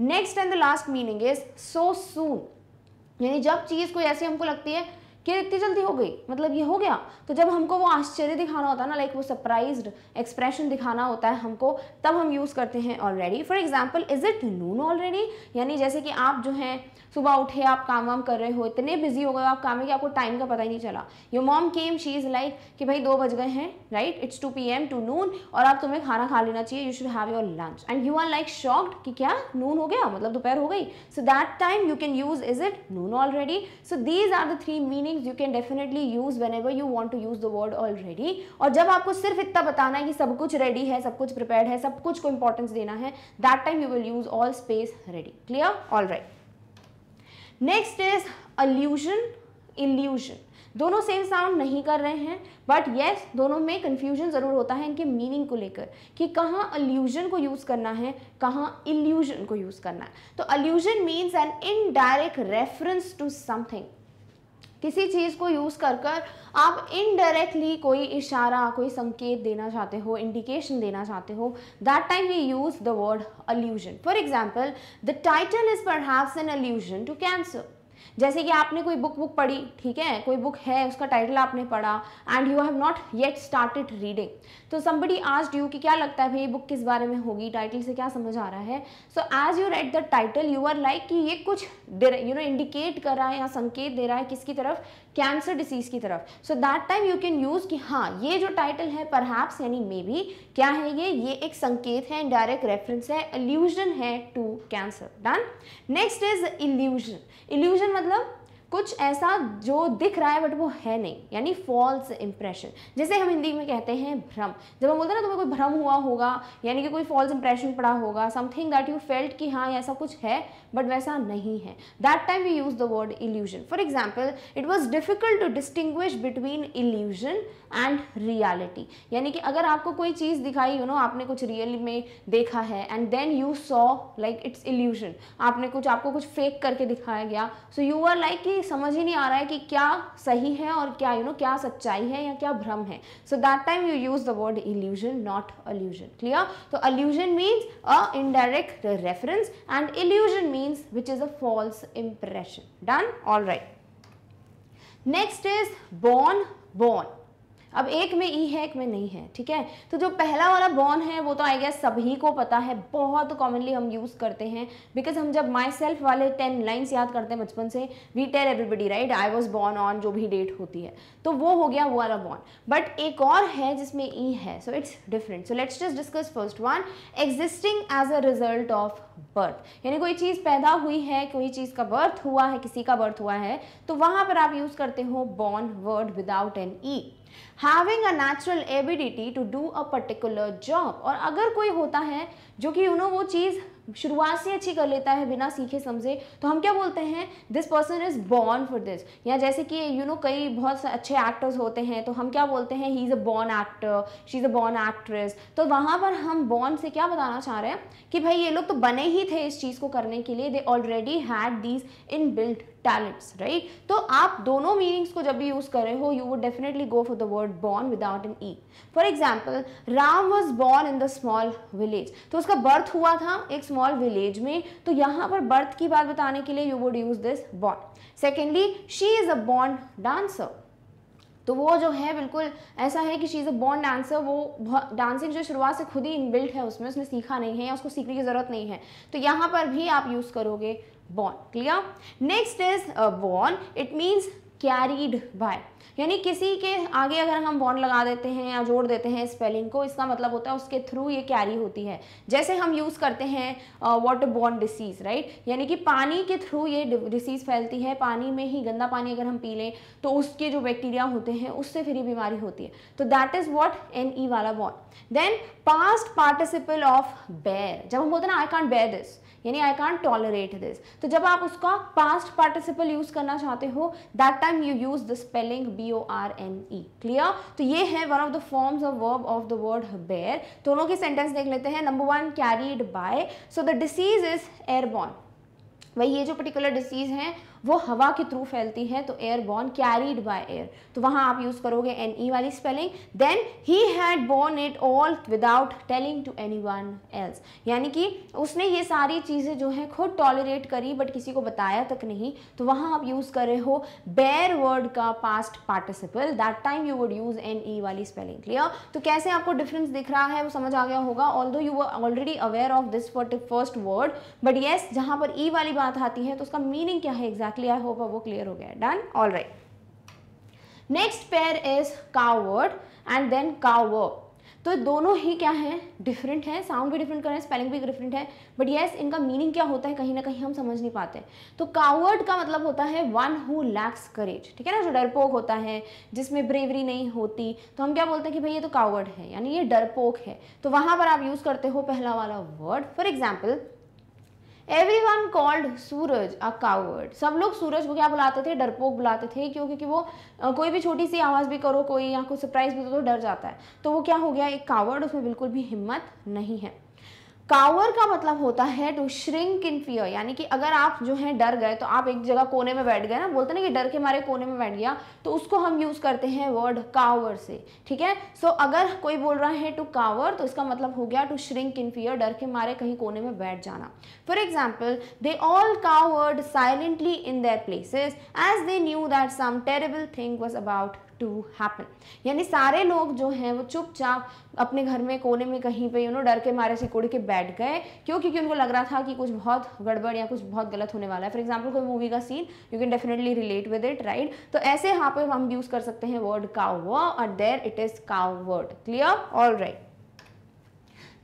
next and the last meaning is so soon यानी जब चीज़ कोई ऐसी हमको लगती है कि इतनी जल्दी हो गई मतलब ये हो गया तो जब हमको वो आश्चर्य दिखाना होता है ना लाइक वो सरप्राइज एक्सप्रेशन दिखाना होता है हमको तब हम यूज़ करते हैं already for example is it noon already यानी जैसे कि आप जो हैं सुबह उठे आप काम वाम कर रहे हो इतने बिजी हो गए आप काम में कि आपको टाइम का पता ही नहीं चला your mom came she is like कि भाई दो बज गए हैं right it's two P M two noon और आप तुम्हें खाना खा लेना चाहिए you should have your lunch and you are like shocked कि क्या नून हो गया मतलब दोपहर हो गई so that time you can use is it noon already so these are the three meanings you can definitely use when ever you want to use the word already और जब आपको सिर्फ इतना बताना है कि सब कुछ रेडी है सब कुछ प्रिपेयर है सब कुछ को इंपॉर्टेंस देना है that time you will use all space ready clear all right next is allusion illusion दोनों सेम साउंड नहीं कर रहे हैं बट येस दोनों में कन्फ्यूजन ज़रूर होता है इनके मीनिंग को लेकर कि कहाँ अल्यूजन को यूज़ करना है कहाँ इल्यूजन को यूज़ करना है तो allusion means an indirect reference to something किसी चीज़ को यूज़ कर कर आप इनडायरेक्टली कोई इशारा कोई संकेत देना चाहते हो इंडिकेशन देना चाहते हो that time we use the word allusion for example the title is perhaps an allusion to cancer जैसे कि आपने कोई बुक बुक पढ़ी ठीक है कोई बुक है उसका टाइटल आपने पढ़ा and you have not yet started reading तो समबडी आज ड्यू कि क्या लगता है भाई बुक किस बारे में होगी टाइटल से क्या समझ आ रहा है so as you read the title you are like कि ये कुछ यू नो इंडिकेट कर रहा है या संकेत दे रहा है किसकी तरफ कैंसर डिसीज की तरफ so that time you can use कि हाँ ये जो टाइटल है परहैप्स यानी मे बी क्या है ये ये एक संकेत है डायरेक्ट रेफरेंस है एल्यूजन है to cancer done next is illusion illusion मतलब Bakalım कुछ ऐसा जो दिख रहा है बट वो है नहीं यानी फॉल्स इंप्रेशन जैसे हम हिंदी में कहते हैं भ्रम जब हम बोलते हैं ना तुम्हें कोई भ्रम हुआ होगा यानी कि कोई फॉल्स इंप्रेशन पड़ा होगा समथिंग दैट यू फेल्ट कि हाँ ऐसा कुछ है बट वैसा नहीं है that time we use the word illusion for example it was difficult to distinguish between illusion and reality यानी कि अगर आपको कोई चीज़ दिखाई यू you नो know, आपने कुछ रियल में देखा है and then you saw like it's illusion आपने कुछ आपको कुछ फेक करके दिखाया गया सो यू आर लाइक कि समझ ही नहीं आ रहा है कि क्या सही है और क्या यू you नो know, क्या सच्चाई है या क्या भ्रम है so that time you use the word illusion not allusion clear तो allusion means a indirect reference and illusion means which is a false impression done all right next is born borne अब एक में ई है एक में नहीं है ठीक है तो जो पहला वाला बॉन है वो तो आई गैस सभी को पता है बहुत कॉमनली हम यूज़ करते हैं बिकॉज हम जब माई सेल्फ वाले टेन लाइन्स याद करते हैं बचपन से we tell everybody right I was born on जो भी डेट होती है तो वो हो गया वो वाला बॉर्न बट एक और है जिसमें ई e है so it's different so let's just discuss first one existing as a result of birth यानी कोई चीज़ पैदा हुई है कोई चीज़ का बर्थ हुआ है किसी का बर्थ हुआ है तो वहाँ पर आप यूज़ करते हो born word without an E having a natural ability to do a particular job और अगर कोई होता है जो कि यू नो वो चीज़ शुरुआत से अच्छी कर लेता है बिना सीखे समझे तो हम क्या बोलते हैं this person is born for this या जैसे कि यू you नो know, कई बहुत अच्छे एक्टर्स होते हैं तो हम क्या बोलते हैं he is a born actor she is a born actress तो वहाँ पर हम बॉर्न से क्या बताना चाह रहे हैं कि भाई ये लोग तो बने ही थे इस चीज़ को करने के लिए they already had these inbuilt talents right तो आप दोनों मीनिंग्स को जब भी यूज़ कर रहे हो you would definitely go for the word born without an E for example Ram was born in the small village तो उसका बर्थ हुआ था एक स्मॉल विलेज में तो यहाँ पर बर्थ की बात बताने के लिए you would use this born secondly she is a बॉन्ड डांसर तो वो जो है बिल्कुल ऐसा है कि she is a born dancer वो डांसिंग जो शुरुआत से खुद ही इनबिल्ट है उसमें उसने सीखा नहीं है या उसको सीखने की ज़रूरत नहीं है तो यहाँ पर भी आप यूज़ करोगे born clear next is borne born it means carried by यानी किसी के आगे अगर हम बॉन्ड लगा देते हैं या जोड़ देते हैं स्पेलिंग को इसका मतलब होता है उसके थ्रू ये कैरी होती है जैसे हम यूज़ करते हैं वॉट बॉर्न डिसीज़ राइट यानी कि पानी के थ्रू ये डिसीज़ फैलती है पानी में ही गंदा पानी अगर हम पी लें तो उसके जो बैक्टीरिया होते हैं उससे फिर ये बीमारी होती है तो that is what an E वाला बॉन्ड then past participle of bear जब हम बोलते हैं आई कॉन्ट बैर दिस यानी आई कॉन्ट टॉलरेट दिस तो जब आप उसका पास्ट पार्टिसिपल यूज करना चाहते हो that time you use the spelling B O R N E clear तो ये है one of the forms of verb of the word bear दोनों के सेंटेंस देख लेते हैं number one carried by so the disease is airborne वही ये जो पर्टिकुलर डिसीज है वो हवा के थ्रू फैलती है तो air borne carried by air तो वहां आप यूज़ करोगे एन ई e वाली spelling then he had borne it all without telling to anyone else यानी कि उसने ये सारी चीज़ें जो है खुद टॉलरेट करी बट किसी को बताया तक नहीं तो वहां आप यूज़ कर रहे हो बेर वर्ड का past participle that time you would use an E वाली स्पेलिंग क्लियर तो कैसे आपको डिफरेंस दिख रहा है वो समझ आ गया होगा although you were already aware of this first word but yes जहां पर ई e वाली बात आती है तो उसका मीनिंग क्या है एग्जैक्ट एग्जैक्टली आई होप वो क्लियर हो गया done all right next pair is coward and then cower तो दोनों ही क्या हैं डिफरेंट हैं साउंड भी डिफरेंट कर रहे हैं स्पेलिंग भी डिफरेंट है बट येस इनका मीनिंग क्या होता है कहीं ना कहीं हम समझ नहीं पाते तो कावर्ड का मतलब होता है वन हु लैक्स करेज ठीक है ना जो डरपोक होता है जिसमें ब्रेवरी नहीं होती तो हम क्या बोलते हैं कि भाई ये तो कावर्ड है यानी ये डरपोक है तो वहाँ पर आप यूज़ करते हो पहला वाला word for example every one called Suraj a coward सब लोग सूरज को क्या बुलाते थे डरपोक बुलाते थे क्यों क्योंकि वो कोई भी छोटी सी आवाज़ भी करो कोई या कोई सरप्राइज भी दो तो डर जाता है तो वो क्या हो गया एक कावर्ड उसमें बिल्कुल भी हिम्मत नहीं है कावर का मतलब होता है टू श्रिंक इन फियर यानी कि अगर आप जो है डर गए तो आप एक जगह कोने में बैठ गए ना बोलते ना कि डर के मारे कोने में बैठ गया तो उसको हम यूज़ करते हैं वर्ड कावर से ठीक है सो so, अगर कोई बोल रहा है टू कावर तो इसका मतलब हो गया टू श्रिंक इन फियर डर के मारे कहीं कोने में बैठ जाना for example they all cowered silently in their places as they knew that some terrible thing was about to happen यानी सारे लोग जो हैं वो चुपचाप अपने घर में कोने में कहीं पे यू नो डर के मारे से सिकुड़ के बैठ गए क्यों क्योंकि उनको लग रहा था कि कुछ बहुत गड़बड़ या कुछ बहुत गलत होने वाला है फॉर एग्जाम्पल कोई मूवी का scene you can definitely relate with it right तो ऐसे यहाँ पे हम यूज़ कर सकते हैं word cower there it is cowered clear all right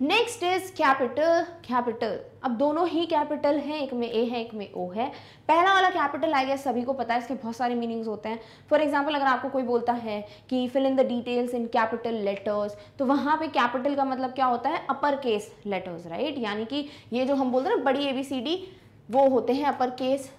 next is capital capitol अब दोनों ही कैपिटल हैं एक में ए है एक में ओ है पहला वाला कैपिटल आ गया सभी को पता है इसके बहुत सारे मीनिंग्स होते हैं फॉर एग्जाम्पल अगर आपको कोई बोलता है कि fill in the details in capital letters तो वहाँ पे कैपिटल का मतलब क्या होता है अपर केस लेटर्स राइट यानी कि ये जो हम बोलते हैं ना बड़ी ए बी सी डी वो होते हैं अपर केस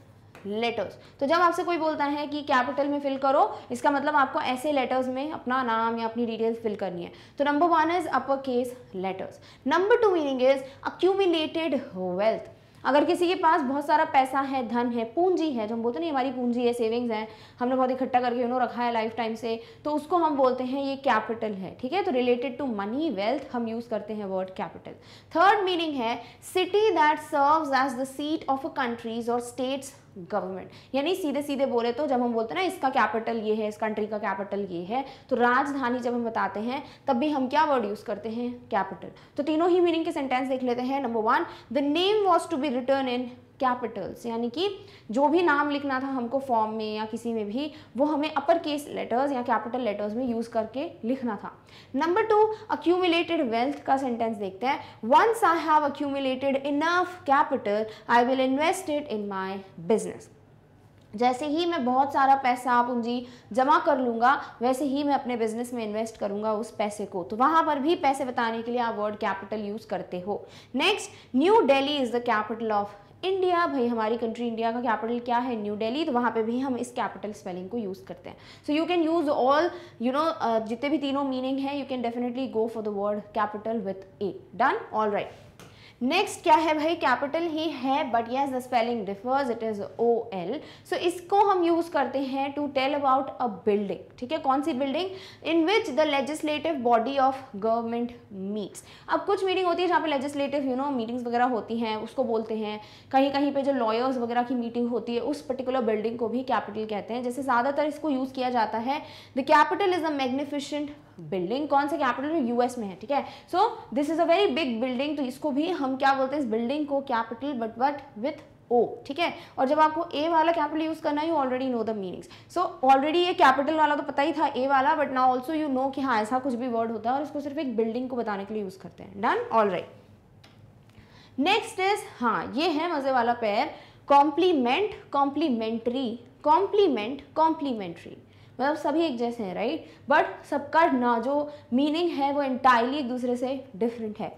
लेटर्स तो जब आपसे कोई बोलता है कि कैपिटल में फिल करो इसका मतलब आपको ऐसे लेटर्स में अपना नाम या अपनी डिटेल्स फिल करनी है तो number one is upper case letters number two meaning is accumulated wealth अगर किसी के पास बहुत सारा पैसा है धन है पूंजी है जो हम बोलते हैं हमारी पूंजी है सेविंग्स हैं हमने बहुत इकट्ठा करके उन्होंने रखा है लाइफ टाइम से तो उसको हम बोलते हैं ये कैपिटल है ठीक है तो रिलेटेड टू मनी वेल्थ हम यूज़ करते हैं वर्ड कैपिटल थर्ड मीनिंग है city that serves as the seat of a country's और स्टेट्स गवर्नमेंट यानी सीधे सीधे बोले तो जब हम बोलते हैं ना इसका कैपिटल ये है इस कंट्री का कैपिटल ये है तो राजधानी जब हम बताते हैं तब भी हम क्या वर्ड यूज़ करते हैं कैपिटल तो तीनों ही मीनिंग के सेंटेंस देख लेते हैं number one the name was to be written in capitals यानी कि जो भी नाम लिखना था हमको फॉर्म में या किसी में भी वो हमें अपर केस लेटर्स या कैपिटल लेटर्स में यूज़ करके लिखना था नंबर टू अक्यूमुलेटेड वेल्थ का सेंटेंस देखते हैं once I have accumulated enough capital I will invest it in my business जैसे ही मैं बहुत सारा पैसा पूंजी जमा कर लूंगा वैसे ही मैं अपने बिजनेस में इन्वेस्ट करूँगा उस पैसे को तो वहां पर भी पैसे बताने के लिए आप वर्ड कैपिटल यूज़ करते हो next New Delhi is the capital of India भाई हमारी कंट्री इंडिया का कैपिटल क्या है न्यू दिल्ली तो वहाँ पे भी हम इस कैपिटल स्पेलिंग को यूज़ करते हैं so you can use all you know जितने भी तीनों मीनिंग है you can definitely go for the word capital with A done all right next क्या है भाई कैपिटल ही है but yes the spelling differs it is O L सो इसको हम यूज़ करते हैं to tell about a building ठीक है कौन सी building in which the legislative body of government meets अब कुछ मीटिंग होती है जहाँ पे लेजिस्लेटिव यू नो मीटिंग्स वगैरह होती हैं उसको बोलते हैं कहीं कहीं पे जो लॉयर्स वगैरह की मीटिंग होती है उस पर्टिकुलर बिल्डिंग को भी कैपिटल कहते हैं जैसे ज़्यादातर इसको यूज़ किया जाता है the capitol is a magnificent building कौन सा कैपिटल यूएस में है ठीक है so this is a very big building तो इसको भी हम क्या बोलते हैं इस बिल्डिंग को capitol but but with O ठीक है और जब आपको ए वाला कैपिटल यूज़ करना you already know the meanings so already ये कैपिटल वाला तो पता ही था ए वाला but now also you know कि हाँ ऐसा कुछ भी वर्ड होता है और इसको सिर्फ एक बिल्डिंग को बताने के लिए यूज़ करते हैं done all right next is हाँ ये है मज़े वाला पैर कॉम्प्लीमेंट कॉम्प्लीमेंट्री कॉम्प्लीमेंट कॉम्प्लीमेंट्री मतलब सभी एक जैसे हैं राइट बट सबका ना जो मीनिंग है वो एंटायरली एक दूसरे से डिफरेंट है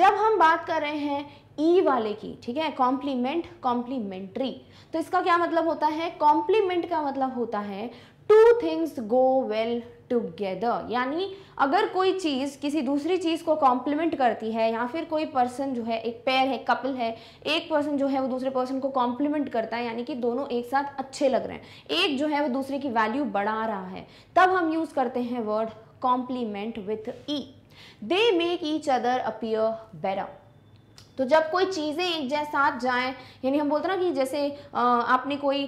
जब हम बात कर रहे हैं ई e वाले की ठीक है कॉम्प्लीमेंट कॉम्प्लीमेंट्री तो इसका क्या मतलब होता है कॉम्प्लीमेंट का मतलब होता है two things go well together यानी अगर कोई चीज़ किसी दूसरी चीज़ को कॉम्प्लीमेंट करती है या फिर कोई पर्सन जो है एक पेयर है कपल है एक पर्सन जो है वो दूसरे पर्सन को कॉम्प्लीमेंट करता है यानी कि दोनों एक साथ अच्छे लग रहे हैं एक जो है वो दूसरे की वैल्यू बढ़ा रहा है तब हम यूज़ करते हैं word complement with E they make each other appear better तो जब कोई चीज़ें एक जैसा साथ जाएँ यानी हम बोलते ना कि जैसे आपने कोई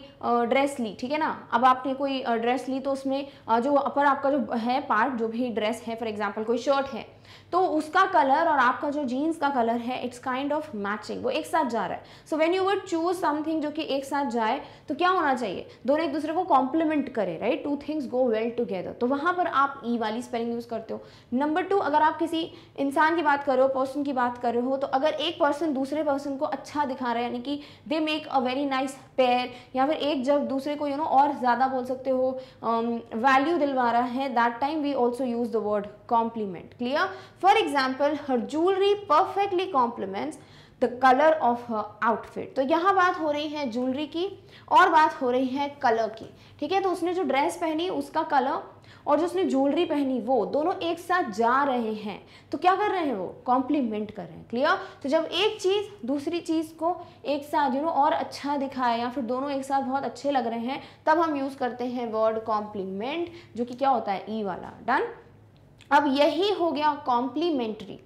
ड्रेस ली ठीक है ना अब आपने कोई ड्रेस ली तो उसमें जो अपर आपका जो है पार्ट जो भी ड्रेस है फॉर एग्जाम्पल कोई शर्ट है तो उसका कलर और आपका जो जीन्स का कलर है इट्स काइंड ऑफ मैचिंग वो एक साथ जा रहा है so when you would choose something जो कि एक साथ जाए तो क्या होना चाहिए दोनों एक दूसरे को कॉम्प्लीमेंट करें right two things go well together तो वहाँ पर आप ई e वाली स्पेलिंग यूज़ करते हो नंबर टू अगर आप किसी इंसान की बात कर रहे हो पर्सन की बात कर रहे हो तो अगर एक पर्सन दूसरे पर्सन को अच्छा दिखा रहा है यानी कि they make a very nice pair या फिर एक जब दूसरे को यू you नो know, और ज़्यादा बोल सकते हो वैल्यू um, दिलवा रहा है that time we also use the word compliment clear for example her jewellery perfectly complement the colour of her outfit तो यहाँ बात हो रही है ज्वेलरी की और बात हो रही है कलर की ठीक है तो उसने जो ड्रेस पहनी उसका कलर और जो उसने ज्वेलरी पहनी वो दोनों एक साथ जा रहे हैं तो क्या कर रहे हैं वो कॉम्प्लीमेंट कर रहे हैं क्लियर तो जब एक चीज़ दूसरी चीज़ को एक साथ यू नो और अच्छा दिखाए या फिर दोनों एक साथ बहुत अच्छे लग रहे हैं तब हम यूज़ करते हैं वर्ड कॉम्प्लीमेंट जो कि क्या होता है ई e वाला डन अब यही हो गया कॉम्प्लीमेंट्री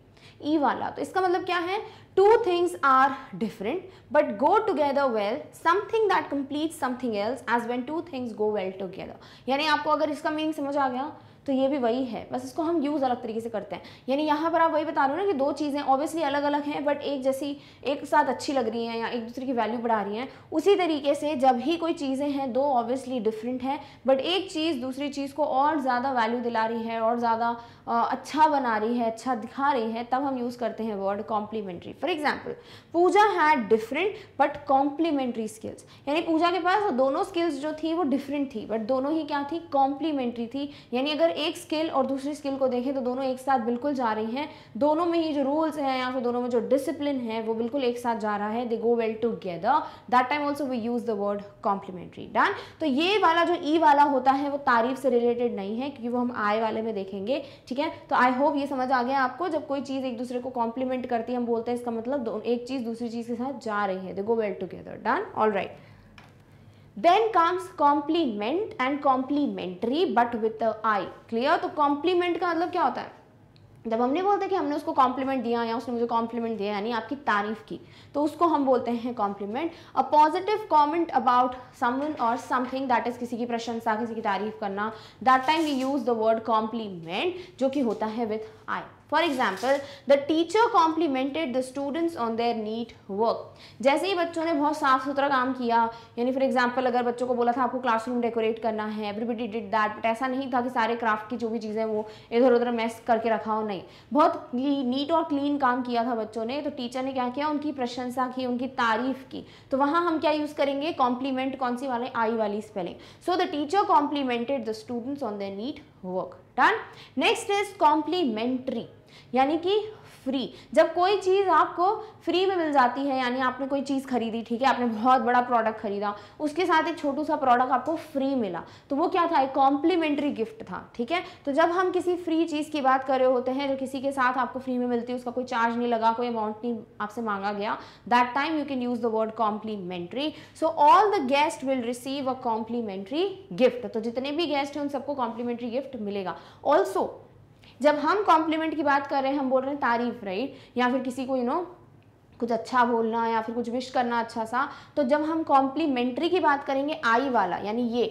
ई e वाला तो इसका मतलब क्या है two things are different but go together well something that complete something else as when two things go well together यानी आपको अगर इसका मीनिंग समझ आ गया तो ये भी वही है बस इसको हम यूज़ अलग तरीके से करते हैं यानी यहाँ पर आप वही बता रहे हो ना कि दो चीज़ें ऑब्वियसली अलग अलग हैं बट एक जैसी एक साथ अच्छी लग रही हैं या एक दूसरे की वैल्यू बढ़ा रही हैं उसी तरीके से जब ही कोई चीज़ें हैं दो ऑब्वियसली डिफरेंट हैं बट एक चीज़ दूसरी चीज़ को और ज़्यादा वैल्यू दिला रही है और ज़्यादा अच्छा बना रही है अच्छा दिखा रही है तब हम यूज़ करते हैं word complementary for example Puja had different but complementary skills यानी पूजा के पास दोनों स्किल्स जो थी वो डिफरेंट थी बट दोनों ही क्या थी कॉम्प्लीमेंट्री थी यानी अगर एक स्किल और दूसरी स्किल को देखें तो दोनों एक साथ बिल्कुल जा रही हैं दोनों में ही जो रूल्स हैं या फिर दोनों में जो डिसिप्लिन है वो बिल्कुल एक साथ जा रहा है they go well together that time also we use the word complementary done तो ये वाला जो ई e वाला होता है वो तारीफ से रिलेटेड नहीं है क्योंकि वो हम आय वाले में देखेंगे ठीक है है तो आई होप ये समझ आ गया आपको जब कोई चीज़ एक दूसरे को कॉम्प्लीमेंट करती है हम बोलते हैं इसका मतलब एक चीज़ दूसरी चीज़ के साथ जा रही है they go well together done all right then comes compliment and complimentary but with I clear तो कॉम्प्लीमेंट का मतलब क्या होता है जब हमने बोलते कि हमने उसको कॉम्प्लीमेंट दिया या उसने मुझे कॉम्प्लीमेंट दिया यानी आपकी तारीफ की तो उसको हम बोलते हैं compliment a positive comment about someone or something that is किसी की प्रशंसा किसी की तारीफ करना that time we use the word compliment जो कि होता है with I for example the teacher complimented the students on their neat work जैसे ही बच्चों ने बहुत साफ सुथरा काम किया यानी फॉर एग्जाम्पल अगर बच्चों को बोला था आपको क्लासरूम डेकोरेट करना है एवरीबडी डिड दैट बट ऐसा नहीं था कि सारे क्राफ्ट की जो भी चीज़ें वो इधर उधर मैस करके रखा हो नहीं बहुत नीट और क्लीन काम किया था बच्चों ने तो टीचर ने क्या किया उनकी प्रशंसा की उनकी तारीफ की तो वहाँ हम क्या यूज़ करेंगे कॉम्प्लीमेंट कौन सी वाले आई वाली spelling so the teacher complimented the students on their neat work done next is complimentary यानी कि फ्री जब कोई चीज़ आपको फ्री में मिल जाती है यानी आपने कोई चीज़ खरीदी ठीक है आपने बहुत बड़ा प्रोडक्ट खरीदा उसके साथ एक छोटू सा प्रोडक्ट आपको फ्री मिला तो वो क्या था एक कॉम्प्लीमेंट्री गिफ्ट था ठीक है तो जब हम किसी फ्री चीज़ की बात कर रहे होते हैं जो किसी के साथ आपको फ्री में मिलती है उसका कोई चार्ज नहीं लगा कोई अमाउंट नहीं आपसे मांगा गया that time you can use the word complimentary so all the guest will receive a complimentary gift तो जितने भी गेस्ट हैं उन सबको कॉम्प्लीमेंट्री गिफ्ट मिलेगा ऑल्सो जब हम कॉम्प्लीमेंट की बात कर रहे हैं हम बोल रहे हैं तारीफ राइट या फिर किसी को यू you नो know, कुछ अच्छा बोलना या फिर कुछ विश करना अच्छा सा तो जब हम कॉम्प्लीमेंट्री की बात करेंगे आई वाला यानी ये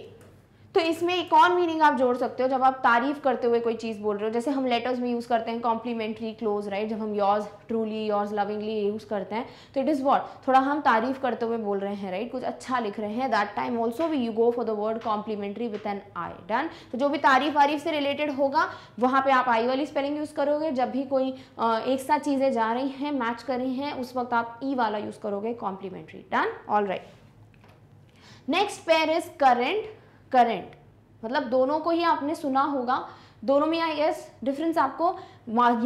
तो इसमें एक और मीनिंग आप जोड़ सकते हो जब आप तारीफ़ करते हुए कोई चीज़ बोल रहे हो जैसे हम लेटर्स में यूज़ करते हैं कॉम्प्लीमेंट्री क्लोज राइट जब हम yours truly yours lovingly use करते हैं तो इट इज़ वॉट थोड़ा हम तारीफ़ करते हुए बोल रहे हैं राइट कुछ अच्छा लिख रहे हैं that time also we you go for the word complimentary with an I done तो जो भी तारीफ वारीफ से रिलेटेड होगा वहाँ पर आप आई वाली स्पेलिंग यूज़ करोगे जब भी कोई एक साथ चीज़ें जा रही हैं मैच कर रही हैं उस वक्त आप ई e वाला यूज़ करोगे complimentary done all right next pair is current currant मतलब दोनों को ही आपने सुना होगा दोनों में आई गेस डिफरेंस आपको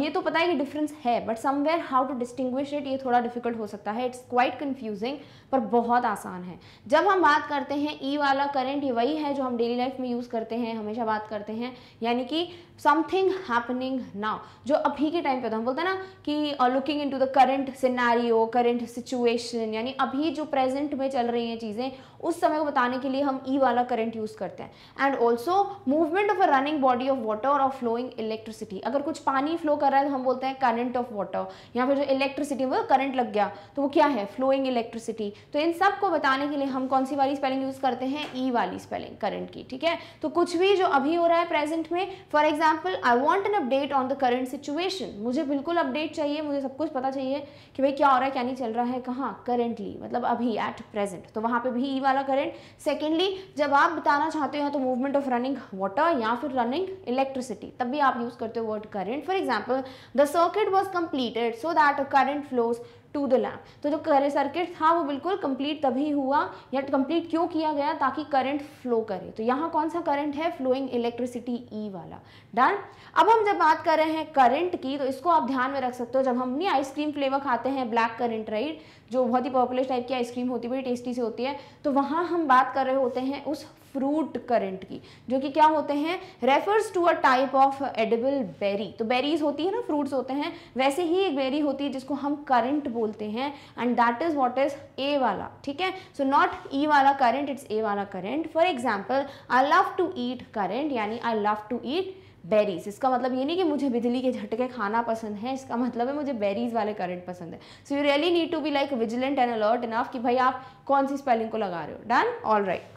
ये तो पता है कि डिफरेंस है but somewhere how to distinguish it ये थोड़ा डिफिकल्ट हो सकता है इट्स क्वाइट कंफ्यूजिंग पर बहुत आसान है जब हम बात करते हैं ई e वाला करंट ये वही है जो हम डेली लाइफ में यूज़ करते हैं हमेशा बात करते हैं यानी कि समथिंग हैपनिंग नाउ जो अभी के टाइम पे होता है हम बोलते हैं ना कि looking into the current scenario current situation यानी अभी जो प्रेजेंट में चल रही हैं चीज़ें उस समय को बताने के लिए हम ई e वाला करंट यूज़ करते हैं and also movement of a running body of water और फ्लोइंग इलेक्ट्रिसिटी अगर कुछ पानी फ्लो कर रहा है तो हम बोलते हैं करंट ऑफ वाटर या फिर जो इलेक्ट्रिसिटी वो करंट लग गया तो वो क्या है फ्लोइंग इलेक्ट्रिसिटी तो इन सब को बताने के लिए हम कौन सी वाली स्पेलिंग यूज़ करते हैं ई e वाली स्पेलिंग करंट की ठीक है तो कुछ भी जो अभी हो रहा है प्रेजेंट में for example I want an update on the current situation मुझे बिल्कुल अपडेट चाहिए मुझे सब कुछ पता चाहिए कि भाई क्या हो रहा है क्या नहीं चल रहा है कहाँ करेंटली मतलब अभी एट प्रेजेंट तो वहाँ पर भी ई e वाला करंट सेकेंडली जब आप बताना चाहते हो तो मूवमेंट ऑफ रनिंग वाटर या फिर रनिंग इलेक्ट्रिसिटी तब भी आप यूज़ करते हो word current for example the circuit was completed so that current flows to the lamp तो जो करे सर्किट था वो बिल्कुल कंप्लीट तभी हुआ या कंप्लीट क्यों किया गया ताकि करंट फ्लो करे तो यहाँ कौन सा करंट है फ्लोइंग इलेक्ट्रिसिटी ई वाला डन अब हम जब बात कर रहे हैं करंट की तो इसको आप ध्यान में रख सकते हो जब हम नहीं आइसक्रीम फ्लेवर खाते हैं ब्लैक करंट राइट जो बहुत ही पॉपुलर टाइप की आइसक्रीम होती है बड़ी टेस्टी से होती है तो वहाँ हम बात कर रहे होते हैं उस फ्रूट करंट की जो कि क्या होते हैं refers to a type of edible berry तो बेरीज होती है ना फ्रूट्स होते हैं वैसे ही एक बेरी होती है जिसको हम करंट बोलते हैं and that is what is A वाला ठीक है सो नॉट ई वाला करंट इट्स ए वाला currant for example I love to eat currant यानी I love to eat berries इसका मतलब ये नहीं कि मुझे बिजली के झटके खाना पसंद है इसका मतलब है मुझे बेरीज वाले करंट पसंद है so you really need to be like vigilant and alert enough कि भाई आप कौन सी स्पेलिंग को लगा रहे हो done all right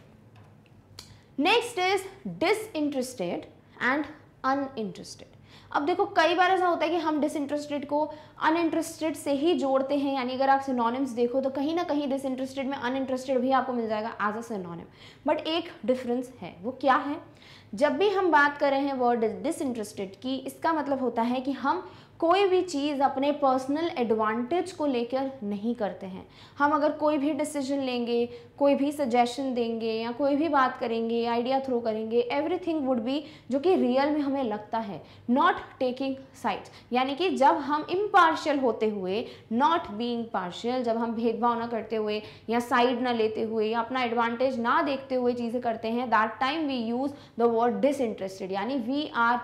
next is disinterested and uninterested अब देखो कई बार ऐसा होता है कि हम डिसइंटरेस्टेड को अनइंटरेस्टेड से ही जोड़ते हैं यानी अगर आप सिनोनिम्स देखो तो कहीं ना कहीं डिसइंटरेस्टेड में अनइंटरेस्टेड भी आपको मिल जाएगा एज अ सिनोनिम बट एक डिफरेंस है वो क्या है जब भी हम बात कर रहे हैं वर्ड डिसइंटरेस्टेड की इसका मतलब होता है कि हम कोई भी चीज़ अपने पर्सनल एडवांटेज को लेकर नहीं करते हैं हम अगर कोई भी डिसीजन लेंगे कोई भी सजेशन देंगे या कोई भी बात करेंगे आइडिया थ्रो करेंगे एवरीथिंग वुड बी जो कि रियल में हमें लगता है नॉट टेकिंग साइड यानी कि जब हम इम्पार्शियल होते हुए नॉट बीइंग पार्शियल जब हम भेदभाव ना करते हुए या साइड ना लेते हुए या अपना एडवांटेज ना देखते हुए चीज़ें करते हैं that time we use the word disinterested यानी we are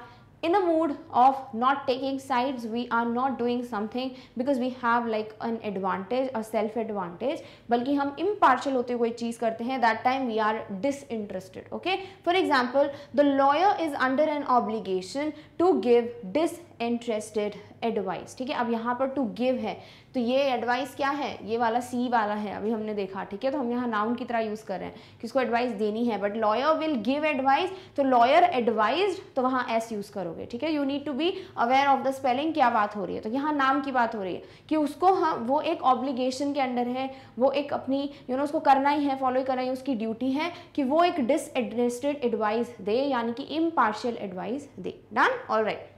in the mood of not taking sides we are not doing something because we have like an advantage a self advantage बल्कि हम impartial होते कोई चीज़ करते हैं that time we are disinterested okay for example the lawyer is under an obligation to give dis interested advice ठीक है अब यहाँ पर टू गिव है तो ये एडवाइस क्या है ये वाला सी वाला है अभी हमने देखा ठीक है तो हम यहाँ नाउन की तरह यूज़ कर रहे हैं किसको एडवाइस देनी है but lawyer will give advice तो लॉयर एडवाइज तो वहाँ एस यूज़ करोगे ठीक है you need to be aware of the spelling क्या बात हो रही है तो यहाँ नाम की बात हो रही है कि उसको हम वो एक ऑब्लिगेशन के अंडर है वो एक अपनी यू you नो know, उसको करना ही है फॉलो करना ही उसकी ड्यूटी है कि वो एक डिसएडमिनिस्ट्रेड एडवाइस दे यानी कि इम्पार्शियल एडवाइस दे done all right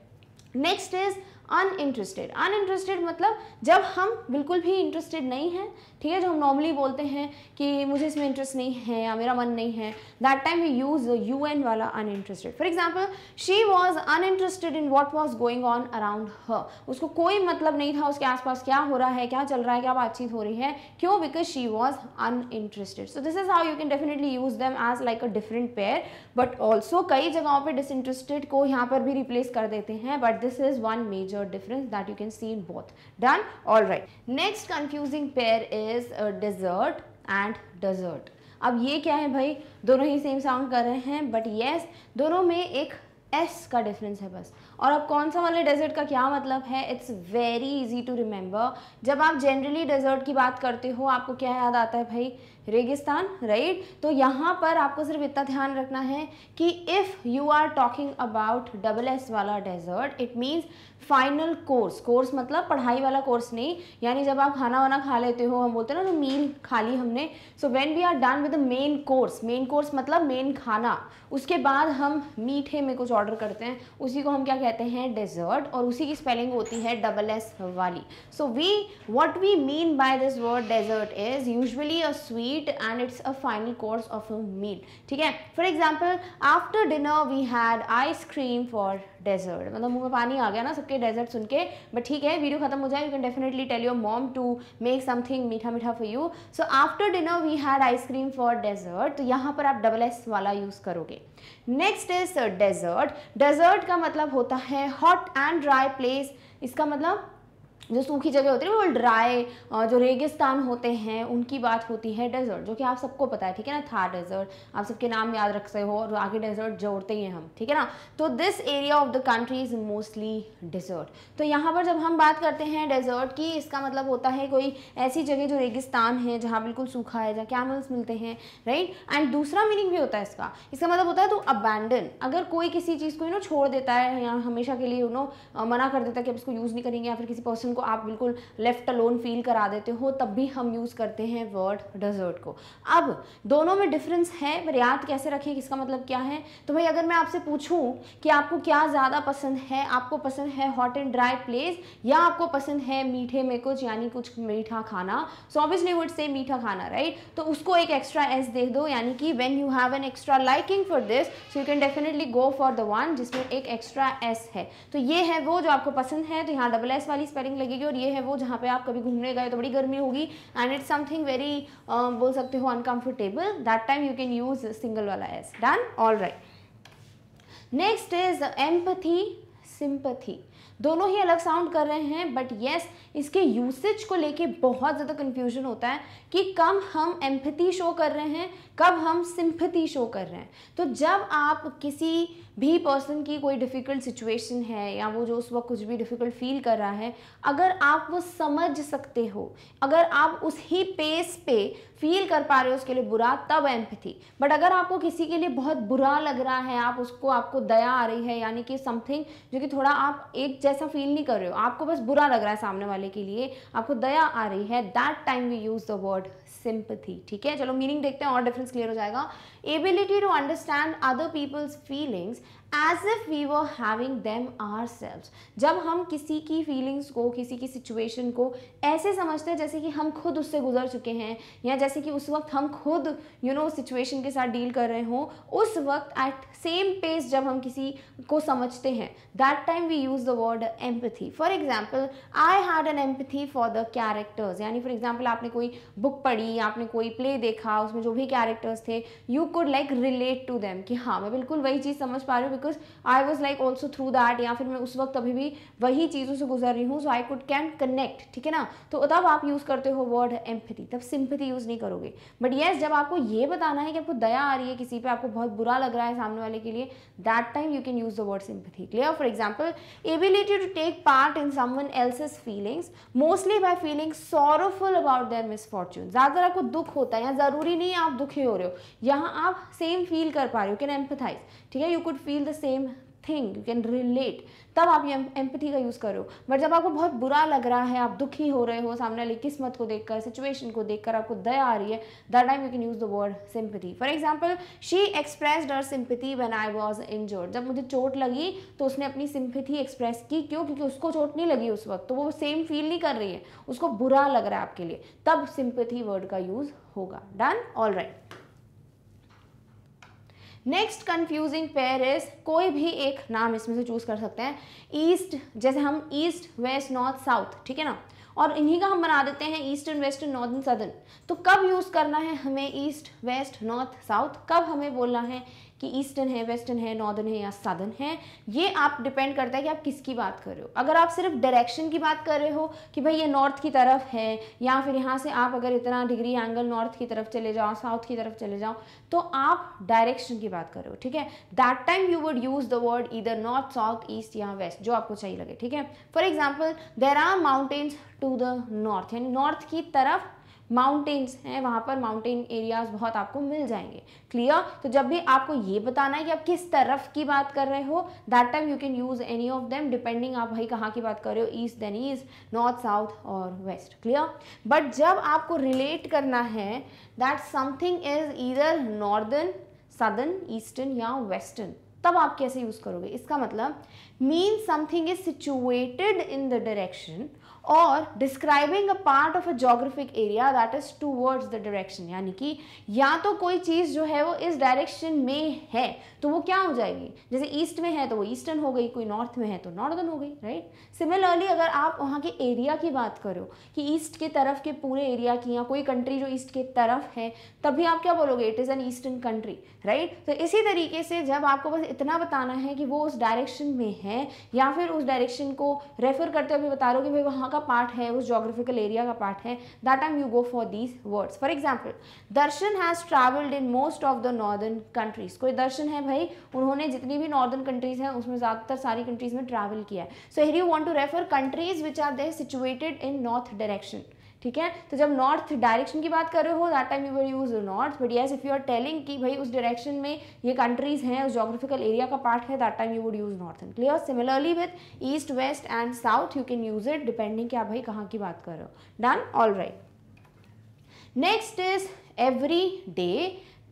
next is uninterested uninterested मतलब जब हम बिल्कुल भी इंटरेस्टेड नहीं हैं ठीक है जो हम नॉर्मली बोलते हैं कि मुझे इसमें इंटरेस्ट नहीं है या मेरा मन नहीं है that time we use the U N वाला uninterested for example she was uninterested in what was going on around her उसको कोई मतलब नहीं था उसके आसपास क्या हो रहा है क्या चल रहा है क्या बातचीत हो रही है क्यों because she was uninterested so this is how you can definitely use them as like a different pair but also कई जगहों पर डिसइंटरेस्टेड को यहाँ पर भी रिप्लेस कर देते हैं but this is one major difference that you can see in both done all right next confusing pair is is dessert and desert अब ये क्या है भाई दोनों ही सेम साउंड कर रहे हैं बट येस दोनों में एक एस का डिफरेंस है बस और अब कौन सा वाले डेजर्ट का क्या मतलब है it's very easy to remember जब आप जनरली डेजर्ट की बात करते हो आपको क्या याद आता है भाई रेगिस्तान राइट तो यहाँ पर आपको सिर्फ इतना ध्यान रखना है कि if you are talking about double S वाला dessert it means final course course मतलब पढ़ाई वाला कोर्स नहीं यानी जब आप खाना वाना खा लेते हो हम बोलते हैं ना तो मील खा ली हमने so when we are done with the main course main course मतलब मेन खाना उसके बाद हम मीठे में कुछ ऑर्डर करते हैं उसी को हम क्या कहते हैं डेजर्ट और उसी की स्पेलिंग होती है डबल एस वाली so we what we mean by this word dessert is usually a sweet and it's a final course of a meal ठीक है for example after dinner we had ice cream for dessert मतलब मुँह में पानी आ गया ना सबके डेजर्ट सुन के बट ठीक है वीडियो खत्म हो जाए you can definitely tell your mom to make something मीठा मीठा for you so after dinner we had ice cream for dessert तो यहाँ पर आप डबल एस वाला यूज़ करोगे नेक्स्ट इज डेजर्ट डेजर्ट का मतलब होता है हॉट एंड ड्राई प्लेस इसका मतलब जो सूखी जगह होती है वो ड्राई जो रेगिस्तान होते हैं उनकी बात होती है डेजर्ट जो कि आप सबको पता है ठीक है ना थार डेजर्ट आप सबके नाम याद रख सकते हो और आगे डेजर्ट जोड़ते ही हैं हम ठीक है ना तो this area of the country is mostly desert तो यहाँ पर जब हम बात करते हैं डेजर्ट की इसका मतलब होता है कोई ऐसी जगह जो रेगिस्तान है जहाँ बिल्कुल सूखा है जहाँ कैमल्स मिलते हैं राइट एंड दूसरा मीनिंग भी होता है इसका इसका मतलब होता है तो अबैंडन अगर कोई किसी चीज़ को यू नो छोड़ देता है या हमेशा के लिए यू नो मना कर देता है कि आप इसको यूज़ नहीं करेंगे या फिर किसी पर्सन को आप बिल्कुल लेफ्ट अलोन फील करा देते हो तब भी हम यूज़ करते हैं वर्ड डेजर्ट को अब दोनों में डिफरेंस है पर याद कैसे रखें किसका मतलब क्या है तो भाई अगर मैं आपसे पूछूं कि आपको क्या ज़्यादा पसंद है आपको पसंद है हॉट एंड ड्राई प्लेस या आपको पसंद है मीठे में कुछ यानी कुछ मीठा खाना सो ऑब्वियसली वुड से मीठा खाना राइट right? तो उसको एक एक्स्ट्रा एस दे दो यानी कि when you have an extra liking for this so you can definitely go for the one जिसमें एक एक्स्ट्रा एस है तो ये है वो जो आपको पसंद है तो यहाँ डबल एस वाली स्पेलिंग लगेगी और ये है वो जहाँ पे आप कभी घूमने गए तो बड़ी गर्मी होगी एंड इट्स समथिंग वेरी बोल सकते हो uncomfortable that time you can use single वाला S done all right next is empathy sympathy दोनों ही अलग साउंड कर रहे हैं बट येस yes, इसके यूसेज को लेके बहुत ज़्यादा कन्फ्यूजन होता है कि कम हम एम्पथी शो कर रहे हैं कब हम सिंपथी शो कर रहे हैं तो जब आप किसी भी पर्सन की कोई डिफ़िकल्ट सिचुएशन है या वो जो उस वक्त कुछ भी डिफ़िकल्ट फील कर रहा है अगर आप वो समझ सकते हो अगर आप उस ही पेस पे फील कर पा रहे हो उसके लिए बुरा तब एम्पथी बट अगर आपको किसी के लिए बहुत बुरा लग रहा है आप उसको आपको दया आ रही है यानी कि समथिंग जो कि थोड़ा आप एक जैसा फील नहीं कर रहे हो आपको बस बुरा लग रहा है सामने वाले के लिए आपको दया आ रही है that time we use the word sympathy ठीक है चलो मीनिंग देखते हैं और डिफरेंस क्लियर हो जाएगा ability to understand other people's feelings as if we were having them are जब हम किसी की फीलिंग्स को किसी की सिचुएशन को ऐसे समझते हैं जैसे कि हम खुद उससे गुजर चुके हैं या जैसे कि उस वक्त हम खुद यू नो सिचुएशन के साथ डील कर रहे हों उस वक्त एट सेम पेज जब हम किसी को समझते हैं that time we use the word empathy for example I had an empathy for the characters यानी फॉर एग्जाम्पल आपने कोई बुक पढ़ी आपने कोई प्ले देखा उसमें जो भी कैरेक्टर्स थे you could like relate to them कि हाँ मैं बिल्कुल वही चीज़ समझ पा रही हूँ because I was like also through that या फिर मैं उस वक्त अभी भी वही चीज़ों से गुजर रही हूँ so I could can connect ठीक है ना तो तब आप यूज़ करते हो वर्ड एम्पथी तब सिंपथी यूज़ नहीं करोगे बट येस yes, जब आपको ये बताना है कि आपको दया आ रही है किसी पर आपको बहुत बुरा लग रहा है सामने वाले के लिए that time you can use the word sympathy clear for example ability to take part in someone else's feelings mostly by feeling sorrowful about their misfortune ज़्यादातर आपको दुख होता है या ज़रूरी नहीं आप दुखी हो रहे हो यहाँ आप सेम फील कर पा रहे हो कैन एम्पथाइज ठीक है you could feel the same thing you can relate तब आप एम्पथी का यूज़ करो बट जब आपको बहुत बुरा लग रहा है आप दुखी हो रहे हो सामने वाली किस्मत को देखकर सिचुएशन को देखकर आपको दया आ रही है that time you can use the word sympathy for example she expressed her sympathy when I was injured जब मुझे चोट लगी तो उसने अपनी सिंपथी एक्सप्रेस की क्यों क्योंकि उसको चोट नहीं लगी उस वक्त तो वो सेम फील नहीं कर रही है उसको बुरा लग रहा है आपके लिए तब सिंपथी वर्ड का यूज़ होगा done all right next confusing pair is कोई भी एक नाम इसमें से चूज कर सकते हैं ईस्ट जैसे हम ईस्ट वेस्ट नॉर्थ साउथ ठीक है ना और इन्हीं का हम बना देते हैं ईस्टर्न वेस्टर्न नॉर्दर्न सदर्न तो कब यूज़ करना है हमें ईस्ट वेस्ट नॉर्थ साउथ कब हमें बोलना है कि ईस्टर्न है वेस्टर्न है नॉर्दर्न है या सदर्न है ये आप डिपेंड करता है कि आप किसकी बात कर रहे हो अगर आप सिर्फ डायरेक्शन की बात कर रहे हो कि भाई ये नॉर्थ की तरफ है या फिर यहाँ से आप अगर इतना डिग्री एंगल नॉर्थ की तरफ चले जाओ साउथ की तरफ चले जाओ तो आप डायरेक्शन की बात कर रहे हो ठीक है that time you would use the word इधर नॉर्थ साउथ ईस्ट या वेस्ट जो आपको चाहिए लगे ठीक है for example there are mountains to the north यानी नॉर्थ की तरफ माउंटेन्स हैं वहाँ पर माउंटेन एरियाज़ बहुत आपको मिल जाएंगे क्लियर तो जब भी आपको ये बताना है कि आप किस तरफ की बात कर रहे हो that time you can use any of them depending आप भाई कहाँ की बात कर रहे हो east then east north south और वेस्ट क्लियर बट जब आपको रिलेट करना है that something is either northern southern eastern या वेस्टर्न तब आप कैसे यूज़ करोगे इसका मतलब mean something is situated in the direction और describing a part of a geographic area that is towards the direction यानी कि या तो कोई चीज़ जो है वो इस डायरेक्शन में है तो वो क्या हो जाएगी जैसे ईस्ट में है तो वो ईस्टर्न हो गई कोई नॉर्थ में है तो नॉर्दर्न हो गई राइट right? सिमिलरली अगर आप वहाँ के एरिया की बात करो कि ईस्ट के तरफ के पूरे एरिया की या कोई कंट्री जो ईस्ट के तरफ है तब भी आप क्या बोलोगे it is an eastern country right तो इसी तरीके से जब आपको बस इतना बताना है कि वो उस डायरेक्शन में है या फिर उस डायरेक्शन को रेफर करते हुए बता रहे हो कि भाई वहाँ का पार्ट है उस जोग्राफिकल एरिया का पार्ट है that time you go for these words for example Darshan has travelled in most of the northern countries कोई दर्शन है भाई उन्होंने जितनी भी नॉर्दर्न कंट्रीज़ हैं उसमें ज़्यादातर सारी कंट्रीज़ में ट्रैवल किया है so here you want to refer countries which are there situated in north direction ठीक है तो जब नॉर्थ डायरेक्शन की बात कर रहे हो that time you will use north but yes if you are telling कि भाई उस डायरेक्शन में ये कंट्रीज हैं उस जोग्राफिकल एरिया का पार्ट है that time you would use north and clear similarly with east west and south you can use it depending क्या भाई कहाँ की बात कर रहे हो done all right next is every day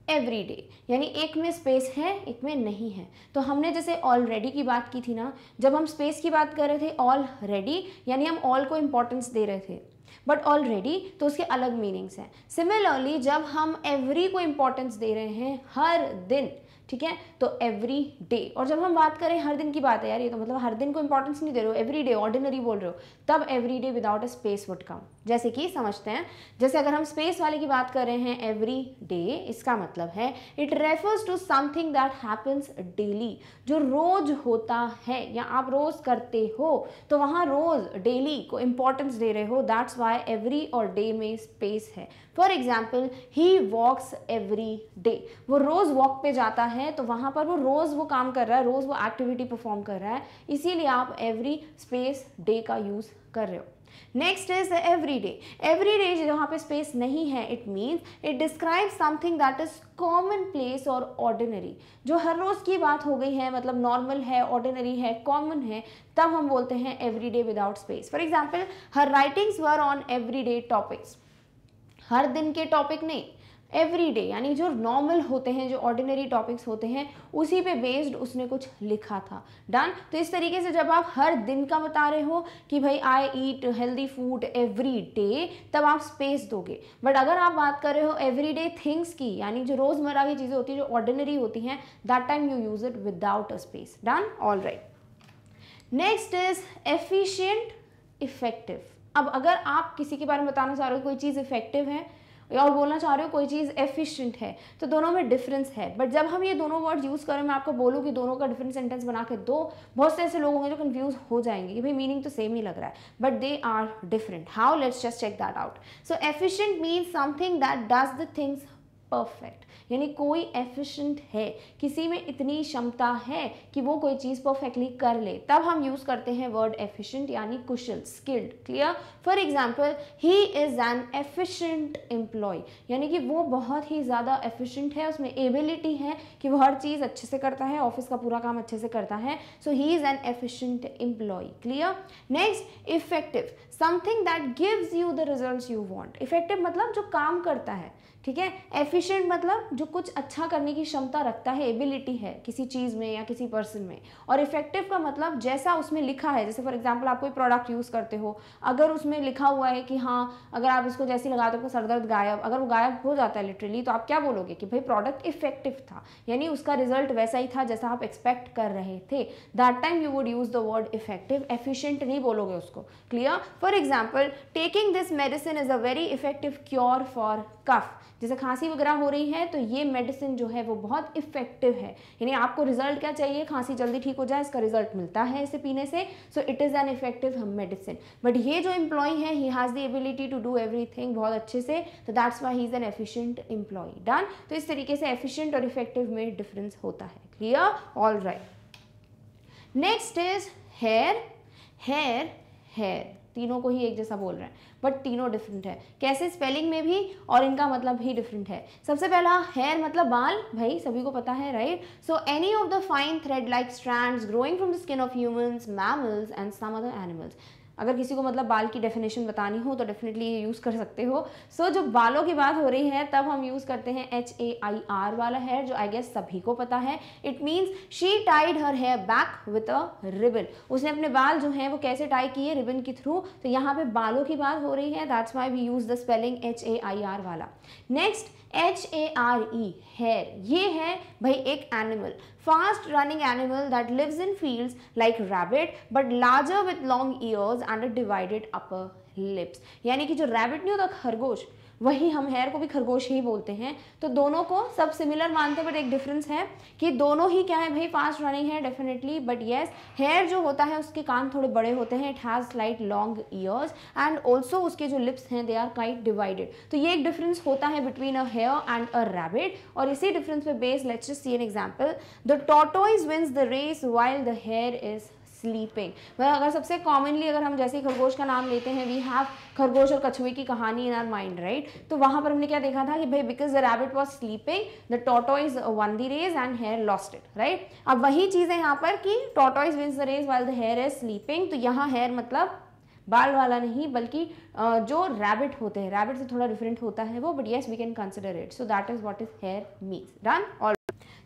everyday यानी एक में स्पेस है एक में नहीं है तो हमने जैसे ऑलरेडी की बात की थी ना जब हम स्पेस की बात कर रहे थे ऑलरेडी यानी हम ऑल को इम्पोर्टेंस दे रहे थे बट ऑलरेडी तो उसके अलग मीनिंग्स हैं सिमिलरली जब हम एवरी को इम्पोर्टेंस दे रहे हैं हर दिन ठीक है तो एवरी डे और जब हम बात करें हर दिन की बात है यार ये तो मतलब हर दिन को इंपॉर्टेंस नहीं दे रहे हो एवरी डे ऑर्डिनरी बोल रहे हो तब everyday without a space would come जैसे कि समझते हैं जैसे अगर हम स्पेस वाले की बात कर रहे हैं एवरी डे इसका मतलब है it refers to something that happens daily जो रोज होता है या आप रोज करते हो तो वहाँ रोज डेली को इंपॉर्टेंस दे रहे हो दैट्स वाई एवरी और डे में स्पेस है for example he walks every day वो रोज़ वॉक पे जाता है तो वहाँ पर वो रोज़ वो काम कर रहा है रोज़ वो एक्टिविटी परफॉर्म कर रहा है इसीलिए आप एवरी स्पेस डे का यूज़ कर रहे हो next is every day everyday जहाँ पे स्पेस नहीं है it means it describe something that is commonplace और ऑर्डिनरी जो हर रोज़ की बात हो गई है मतलब नॉर्मल है ऑर्डिनरी है कॉमन है तब हम बोलते हैं everyday without space for example her writings were on everyday topics हर दिन के टॉपिक नहीं एवरी डे यानी जो नॉर्मल होते हैं जो ऑर्डिनरी टॉपिक्स होते हैं उसी पे बेस्ड उसने कुछ लिखा था डन तो इस तरीके से जब आप हर दिन का बता रहे हो कि भाई I eat healthy food every day तब आप स्पेस दोगे बट अगर आप बात कर रहे हो एवरी डे थिंग्स की यानी जो रोज़मर्रा की चीज़ें होती हैं जो ऑर्डिनरी होती हैं that time you use it without a space done all right next is efficient effective अब अगर आप किसी के बारे में बताना चाह रहे हो कोई चीज़ इफेक्टिव है और बोलना चाह रहे हो कोई चीज़ एफिशिएंट है तो दोनों में डिफरेंस है बट जब हम ये दोनों वर्ड यूज़ करें मैं आपको बोलूँ कि दोनों का डिफरेंट सेंटेंस बना के दो बहुत से ऐसे लोग होंगे जो कन्फ्यूज हो जाएंगे कि भाई मीनिंग तो सेम ही लग रहा है but they are different how let's just check that out so efficient means something that does the things perfect यानी कोई एफिशिएंट है किसी में इतनी क्षमता है कि वो कोई चीज़ परफेक्टली कर ले तब हम यूज़ करते हैं वर्ड एफिशिएंट यानी कुशल skilled clear for example he is an efficient employ यानी कि वो बहुत ही ज़्यादा एफिशिएंट है उसमें एबिलिटी है कि वो हर चीज़ अच्छे से करता है ऑफिस का पूरा काम अच्छे से करता है so he is an efficient employ clear next effective something that gives you the result you want effective मतलब जो काम करता है ठीक है एफिशिएंट मतलब जो कुछ अच्छा करने की क्षमता रखता है एबिलिटी है किसी चीज़ में या किसी पर्सन में और इफेक्टिव का मतलब जैसा उसमें लिखा है जैसे फॉर एग्जांपल आप कोई प्रोडक्ट यूज़ करते हो अगर उसमें लिखा हुआ है कि हाँ अगर आप इसको जैसे लगा दो तो दर्द गायब अगर वो गायब हो जाता है लिटरली तो आप क्या बोलोगे कि भाई प्रोडक्ट इफेक्टिव था यानी उसका रिजल्ट वैसा ही था जैसा आप एक्सपेक्ट कर रहे थे that time you would use the word effective efficient नहीं बोलोगे उसको clear for example taking this medicine is a very effective cure for cough जैसे खांसी वगैरह हो रही है तो ये मेडिसिन जो है वो बहुत इफेक्टिव है यानी आपको रिजल्ट क्या चाहिए खांसी जल्दी ठीक हो जाए इसका रिजल्ट मिलता है इसे पीने से so it is an effective medicine but ये जो इम्प्लॉय है he has the ability to do everything बहुत अच्छे से तो that's why he is an efficient employ done तो इस तरीके से एफिशियंट और इफेक्टिव में डिफरेंस होता है clear all right next is hair hair hair तीनों को ही एक जैसा बोल रहे हैं बट तीनों डिफरेंट है कैसे स्पेलिंग में भी और इनका मतलब ही डिफरेंट है सबसे पहला हेयर मतलब बाल भाई सभी को पता है right so any of the fine thread like strand growing from the skin of humans mammals and some other animals अगर किसी को मतलब बाल की डेफिनेशन बतानी हो तो डेफिनेटली ये यूज़ कर सकते हो सो so, जो बालों की बात हो रही है तब हम यूज़ करते हैं एच ए आई आर वाला हेयर जो आई गेस सभी को पता है it means she tied her hair back with a ribbon उसने अपने बाल जो हैं वो कैसे टाई किए रिबन के थ्रू तो यहाँ पे बालों की बात हो रही है that's why we use the spelling H A I R वाला next H A R E hare ये है भाई एक animal fast running animal that lives in fields like rabbit but larger with long ears and a divided upper lips यानी कि जो rabbit नहीं होता खरगोश वही हम हेयर को भी खरगोश ही बोलते हैं तो दोनों को सब सिमिलर मानते हैं बट एक डिफरेंस है कि दोनों ही क्या है भाई फास्ट रनिंग है डेफिनेटली बट येस हेयर जो होता है उसके कान थोड़े बड़े होते हैं it has light long ears and also उसके जो लिप्स हैं दे आर काइट डिवाइडेड तो ये एक डिफरेंस होता है between a hare and a rabbit और इसी डिफरेंस पे base let's see an example the tortoise wins the race while the hare is sleeping वह अगर सबसे कॉमनली अगर हम जैसे खरगोश का नाम लेते हैं वी हैव खरगोश और कछुए की कहानी इन आर माइंड राइट तो वहाँ पर हमने क्या देखा था कि भाई because the rabbit was sleeping the tortoise won the race and hare lost it right अब वही चीज़ है यहाँ पर कि tortoise wins the race while the hare is sleeping तो यहाँ हेयर मतलब बाल वाला नहीं बल्कि जो रैबिट होते हैं रैबिट से थोड़ा डिफरेंट होता है वो but yes we can consider it so that is what is hare means done all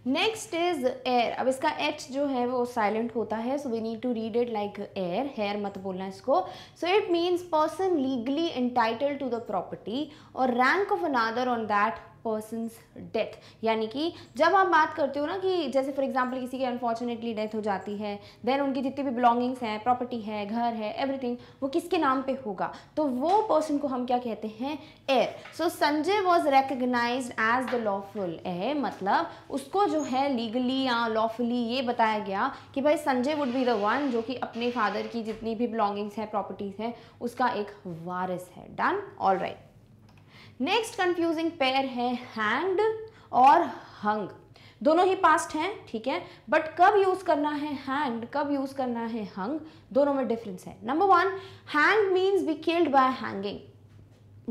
next is heir अब इसका एच जो है वो साइलेंट होता है so we need to read it like heir hare मत बोलना इसको सो it means person legally entitle to the property और rank of another on that person's death यानी कि जब आप बात करते हो ना कि जैसे फॉर एग्जांपल किसी की अनफॉर्चुनेटली डेथ हो जाती है देन उनकी जितनी भी बिलोंगिंग्स हैं प्रॉपर्टी है घर है एवरीथिंग वो किसके नाम पे होगा तो वो पर्सन को हम क्या कहते हैं heir so Sanjay was recognise as the lawful heir मतलब उसको जो है लीगली या लॉफुली ये बताया गया कि भाई Sanjay would be the one जो कि अपने फादर की जितनी भी बिलोंगिंग्स हैं प्रॉपर्टीज़ हैं उसका एक वारिस है done all right next confusing pair है हैंग्ड और हंग दोनों ही पास्ट हैं ठीक है बट कब यूज करना है हैंग्ड कब यूज करना है हंग दोनों में डिफरेंस है number one hang means be killed by hanging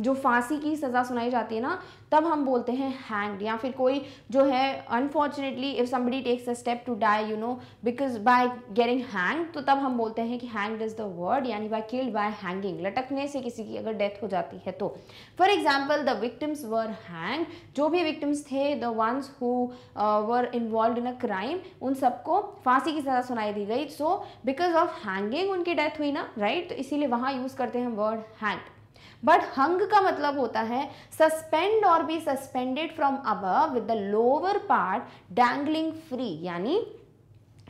जो फांसी की सज़ा सुनाई जाती है ना तब हम बोलते हैं हैंग्ड या फिर कोई जो है unfortunately if somebody takes a step to die you know because by getting hang तो तब हम बोलते हैं कि हैंग्ड इज़ द वर्ड यानी बाय किल्ड बाय हैंगिंग लटकने से किसी की अगर डेथ हो जाती है तो for example the victims were hang जो भी विक्टिम्स थे the ones who were involve in a crime उन सबको फांसी की सज़ा सुनाई दी गई सो बिकॉज ऑफ हैंगिंग उनकी डेथ हुई ना राइट right? तो इसीलिए वहाँ यूज़ करते हैं वर्ड हैंग बट हंग का मतलब होता है सस्पेंड और be suspended from above with the lower part dangling free यानी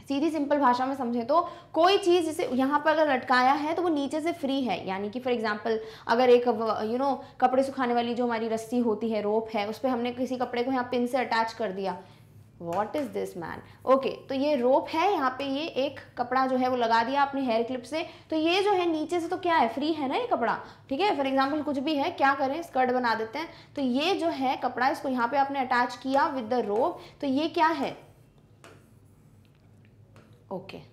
सीधी सिंपल भाषा में समझे तो कोई चीज़ जिसे यहाँ पर अगर लटकाया है तो वो नीचे से फ्री है यानी कि फॉर एग्जांपल अगर एक यू you नो know, कपड़े सुखाने वाली जो हमारी रस्सी होती है रोप है उस पर हमने किसी कपड़े को यहाँ पिन से अटैच कर दिया what is this man okay तो ये रोप है यहाँ पे ये एक कपड़ा जो है वो लगा दिया आपने हेयर क्लिप से तो ये जो है नीचे से तो क्या है फ्री है ना ये कपड़ा ठीक है फॉर एग्जाम्पल कुछ भी है क्या करें स्कर्ट बना देते हैं तो ये जो है कपड़ा इसको यहाँ पे आपने अटैच किया विद द रोप तो ये क्या है okay okay.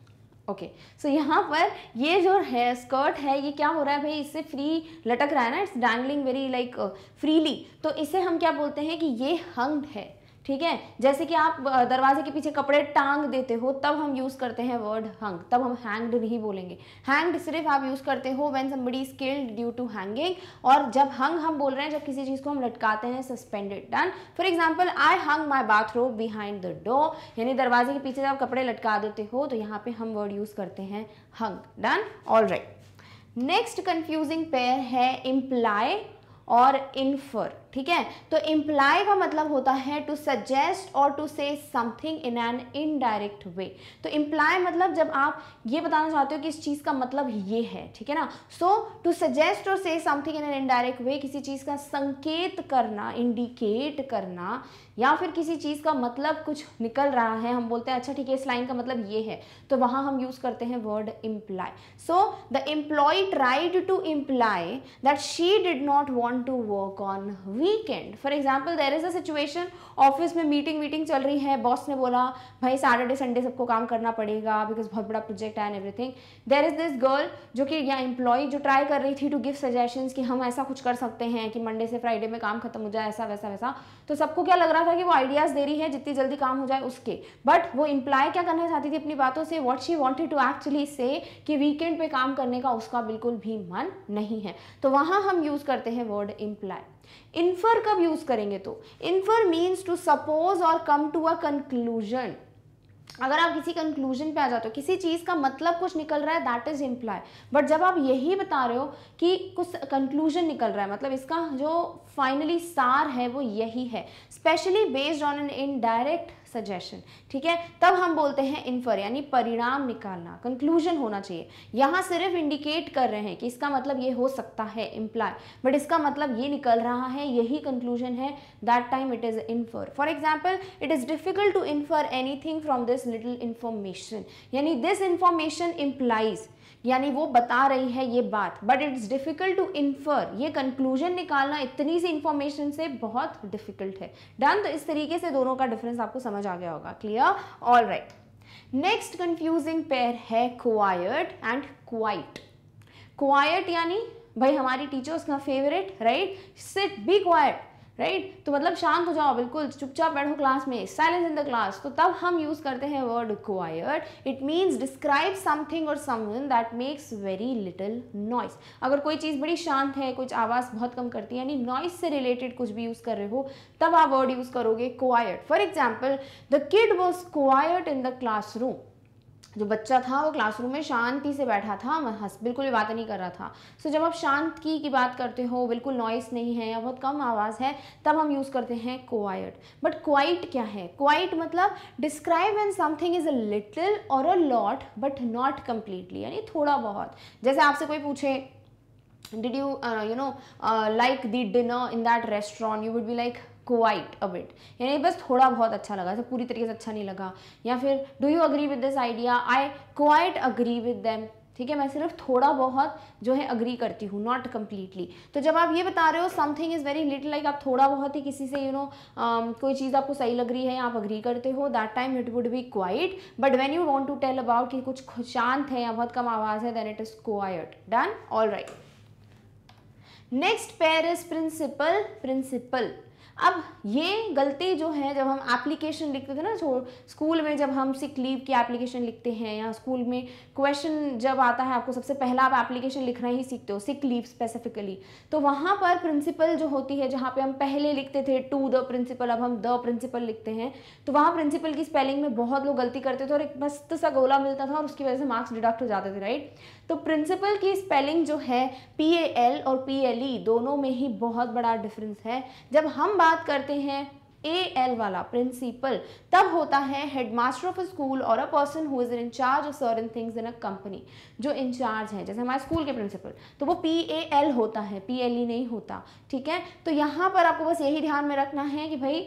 Okay okay. So so, यहाँ पर ये जो है स्कर्ट है ये क्या हो रहा है भाई इससे फ्री लटक रहा है ना it's dangling very like freely तो इसे हम क्या बोलते हैं कि ये हंग है ठीक है जैसे कि आप दरवाजे के पीछे कपड़े टांग देते हो तब हम यूज़ करते हैं वर्ड हंग तब हम हैंग्ड नहीं बोलेंगे हैंग्ड सिर्फ आप यूज़ करते हो when somebody is killed due to hanging और जब हंग हम बोल रहे हैं जब किसी चीज़ को हम लटकाते हैं suspended done for example I hung my bathroom behind the door यानी दरवाजे के पीछे जब आप कपड़े लटका देते हो तो यहाँ पे हम वर्ड यूज़ करते हैं hung done all right next confusing pair है इम्प्लाई और इन्फर ठीक है तो इम्प्लाई का मतलब होता है टू सजेस्ट और to say something in an indirect way तो इम्प्लाई मतलब जब आप ये बताना चाहते हो कि इस चीज़ का मतलब ये है ठीक है ना सो टू सजेस्ट और say something in an indirect way किसी चीज़ का संकेत करना इंडिकेट करना या फिर किसी चीज़ का मतलब कुछ निकल रहा है हम बोलते हैं अच्छा ठीक है इस लाइन का मतलब ये है तो वहाँ हम यूज़ करते हैं word imply so the employ tried to imply that she did not want to work on we weekend for example there is a situation office में मीटिंग वीटिंग चल रही है बॉस ने बोला भाई सैटरडे संडे सबको काम करना पड़ेगा बिकॉज बहुत बड़ा प्रोजेक्ट है and everything there is this girl जो कि या एम्प्लॉय जो ट्राई कर रही थी टू गिव सजेशन कि हम ऐसा कुछ कर सकते हैं कि मंडे से फ्राइडे में काम खत्म हो जाए ऐसा वैसा वैसा तो सबको क्या लग रहा था कि वो आइडियाज़ दे रही है जितनी जल्दी काम हो जाए उसके बट वो इम्प्लाई क्या करना चाहती थी अपनी बातों से what she wanted to actually say कि वीकेंड पे काम करने का उसका बिल्कुल भी मन नहीं है तो वहाँ हम यूज़ करते हैं वर्ड इम्प्लाय इन्फर कब यूज करेंगे तो इन्फर मीन्स टू सपोज और कम टू अ कंक्लूजन अगर आप किसी कंक्लूजन पे आ जाते हो किसी चीज़ का मतलब कुछ निकल रहा है दैट इज़ इम्प्लॉय बट जब आप यही बता रहे हो कि कुछ कंक्लूजन निकल रहा है मतलब इसका जो फाइनली सार है वो यही है specially based on an indirect suggestion ठीक है तब हम बोलते हैं इन्फर यानी परिणाम निकालना कंक्लूजन होना चाहिए यहाँ सिर्फ इंडिकेट कर रहे हैं कि इसका मतलब ये हो सकता है इम्प्लाय बट इसका मतलब ये निकल रहा है यही कंक्लूजन है that time it is infer for example it is difficult to infer anything from this little information यानी दिस इन्फॉर्मेशन इम्प्लाइज यानी वो बता रही है ये बात but it's difficult to infer ये कंक्लूजन निकालना इतनी सी इन्फॉर्मेशन से बहुत डिफ़िकल्ट है डन तो इस तरीके से दोनों का डिफरेंस आपको समझ आ गया होगा clear all right next confusing pair है क्वाइट एंड क्वाइट क्वाइट यानी भाई हमारी टीचर्स का favourite right sit be quiet right तो मतलब शांत हो जाओ बिल्कुल चुपचाप बैठो क्लास में साइलेंस इन द क्लास तो तब हम यूज़ करते हैं word quiet it means describe something और someone that makes very little noise अगर कोई चीज़ बड़ी शांत है कुछ आवाज़ बहुत कम करती है यानी नॉइस से रिलेटेड कुछ भी यूज़ कर रहे हो तब आप वर्ड यूज़ करोगे quiet for example the kid was quiet in the class जो बच्चा था वो क्लासरूम में शांति से बैठा था हंस बिल्कुल भी बात नहीं कर रहा था सो so, जब आप शांत की की बात करते हो बिल्कुल नॉइस नहीं है या बहुत कम आवाज़ है तब हम यूज़ करते हैं क्वाइट बट क्वाइट क्या है क्वाइट मतलब describe an something is a little और a lot but not completely यानी थोड़ा बहुत जैसे आपसे कोई पूछे did you you know like the dinner in that restaurant you would be like quite a bit यानी बस थोड़ा बहुत अच्छा लगा पूरी तरीके से अच्छा नहीं लगा या फिर do you agree with this idea I quite agree with them ठीक है मैं सिर्फ थोड़ा बहुत जो है अग्री करती हूँ नॉट कम्प्लीटली तो जब आप ये बता रहे हो something is very little like आप थोड़ा बहुत ही किसी से you you know know, um, कोई चीज़ आपको सही लग रही है आप अग्री करते हो that time it would be quiet but when you want to tell about कि कुछ शांत है या बहुत कम आवाज़ है then it is quite done all right next pair is principal principle अब ये गलती जो है जब हम एप्लीकेशन लिखते थे ना स्कूल में जब हम सिक लीव की एप्लीकेशन लिखते हैं या स्कूल में क्वेश्चन जब आता है आपको सबसे पहला आप एप्लीकेशन लिखना ही सीखते हो सिक लीव स्पेसिफिकली तो वहाँ पर प्रिंसिपल जो होती है जहाँ पे हम पहले लिखते थे टू द प्रिंसिपल अब हम द प्रिंसिपल लिखते हैं तो वहाँ प्रिंसिपल की स्पेलिंग में बहुत लोग गलती करते थे और एक मस्त सा गोला मिलता था और उसकी वजह से मार्क्स डिडक्ट हो जाते थे राइट तो प्रिंसिपल की स्पेलिंग जो है पी ए एल और पी एल ई दोनों में ही बहुत बड़ा डिफरेंस है जब हम बात करते हैं ए एल वाला प्रिंसिपल तब होता है हेडमास्टर ऑफ अ स्कूल और a person who is in charge of certain things in a company जो इंचार्ज है जैसे हमारे स्कूल के प्रिंसिपल तो वो पी ए एल होता है पी एल ई नहीं होता ठीक है तो यहाँ पर आपको बस यही ध्यान में रखना है कि भाई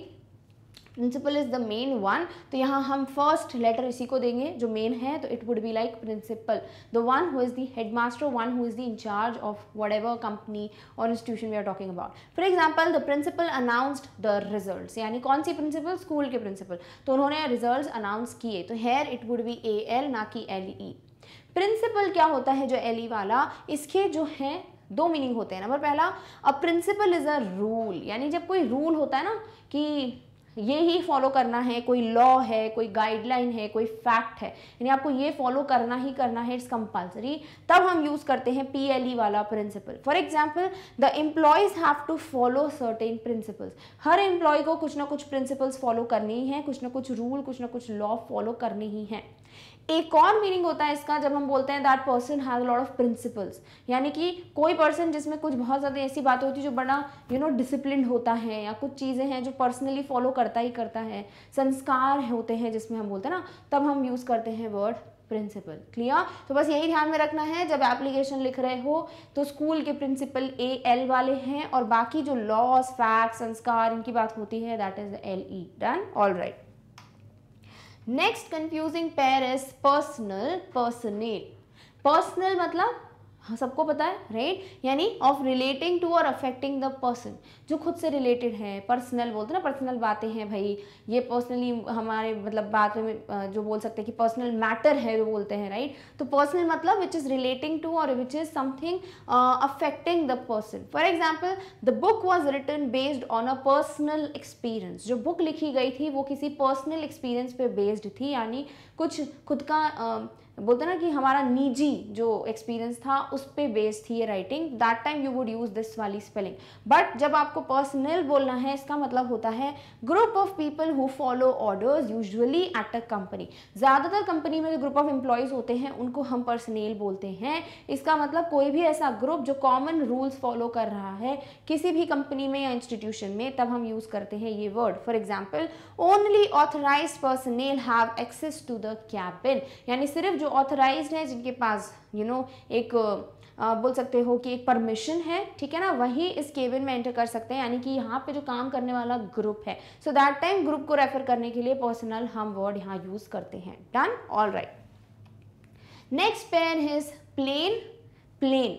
principal is the main one तो यहाँ हम फर्स्ट लेटर इसी को देंगे जो मेन है तो it would be like principal the one who is the headmaster one who is the in charge of whatever company और institution we are talking about for example the principal announced the result यानी कौन सी principal school के principal तो उन्होंने result announce किए तो here it would be A L ना कि एल ई प्रिंसिपल क्या होता है जो एल ई e वाला इसके जो है दो मीनिंग होते हैं नंबर पहला a principle is a rule यानी जब कोई रूल होता है ना कि ये ही फॉलो करना है कोई लॉ है कोई गाइडलाइन है कोई फैक्ट है यानी आपको ये फॉलो करना ही करना है इट्स कंपल्सरी तब हम यूज़ करते हैं पी e वाला principle for example the employees have to follow certain principles हर एम्प्लॉय को कुछ ना कुछ प्रिंसिपल्स फॉलो करने ही हैं कुछ ना कुछ रूल कुछ ना कुछ लॉ फॉलो करने ही हैं एक और मीनिंग होता है इसका जब हम बोलते हैं that person has lot of principles यानी कि कोई पर्सन जिसमें कुछ बहुत ज़्यादा ऐसी बातें होती है जो बड़ा यू नो डिसिप्लिन होता है या कुछ चीज़ें हैं जो पर्सनली फॉलो करता ही करता है संस्कार होते हैं जिसमें हम बोलते हैं ना तब हम यूज़ करते हैं वर्ड प्रिंसिपल क्लियर तो बस यही ध्यान में रखना है जब एप्लीकेशन लिख रहे हो तो स्कूल के प्रिंसिपल ए एल वाले हैं और बाकी जो लॉस फैक्ट संस्कार इनकी बात होती है that is L E done all right next confusing pair is personal personnel personal मतलब हाँ सबको पता है राइट right? यानी ऑफ रिलेटिंग टू और अफेक्टिंग द पर्सन जो खुद से रिलेटेड है पर्सनल बोलते ना पर्सनल बातें हैं भाई ये पर्सनली हमारे मतलब बात में जो बोल सकते हैं कि पर्सनल मैटर है जो बोलते हैं राइट right? तो पर्सनल मतलब विच इज़ रिलेटिंग टू और which is something affecting the person for example the book was written based on a personal experience जो बुक लिखी गई थी वो किसी पर्सनल एक्सपीरियंस पे बेस्ड थी यानी कुछ खुद का uh, बोलते ना कि हमारा निजी जो एक्सपीरियंस था उस पर बेस्ड थी ये writing that time you would use this वाली स्पेलिंग बट जब आपको पर्सनल बोलना है इसका मतलब होता है group of people who follow orders usually at a company ज़्यादातर कंपनी में जो ग्रुप ऑफ एम्प्लॉयज़ होते हैं उनको हम पर्सनल बोलते हैं इसका मतलब कोई भी ऐसा ग्रुप जो कॉमन रूल्स फॉलो कर रहा है किसी भी कंपनी में या इंस्टीट्यूशन में तब हम यूज़ करते हैं ये word for example only authorise personnel have access to the cabin यानी सिर्फ जो ऑथराइज हैं जिनके पास यू you नो know, एक आ, बोल सकते हो कि एक परमिशन है ठीक है ना वही इस केबिन में एंटर कर सकते हैं यानी कि यहाँ पे जो काम करने वाला ग्रुप है सो दैट टाइम ग्रुप को रेफर करने के लिए पर्सनल हम वर्ड यहाँ यूज़ करते हैं done all right next pair is plain plane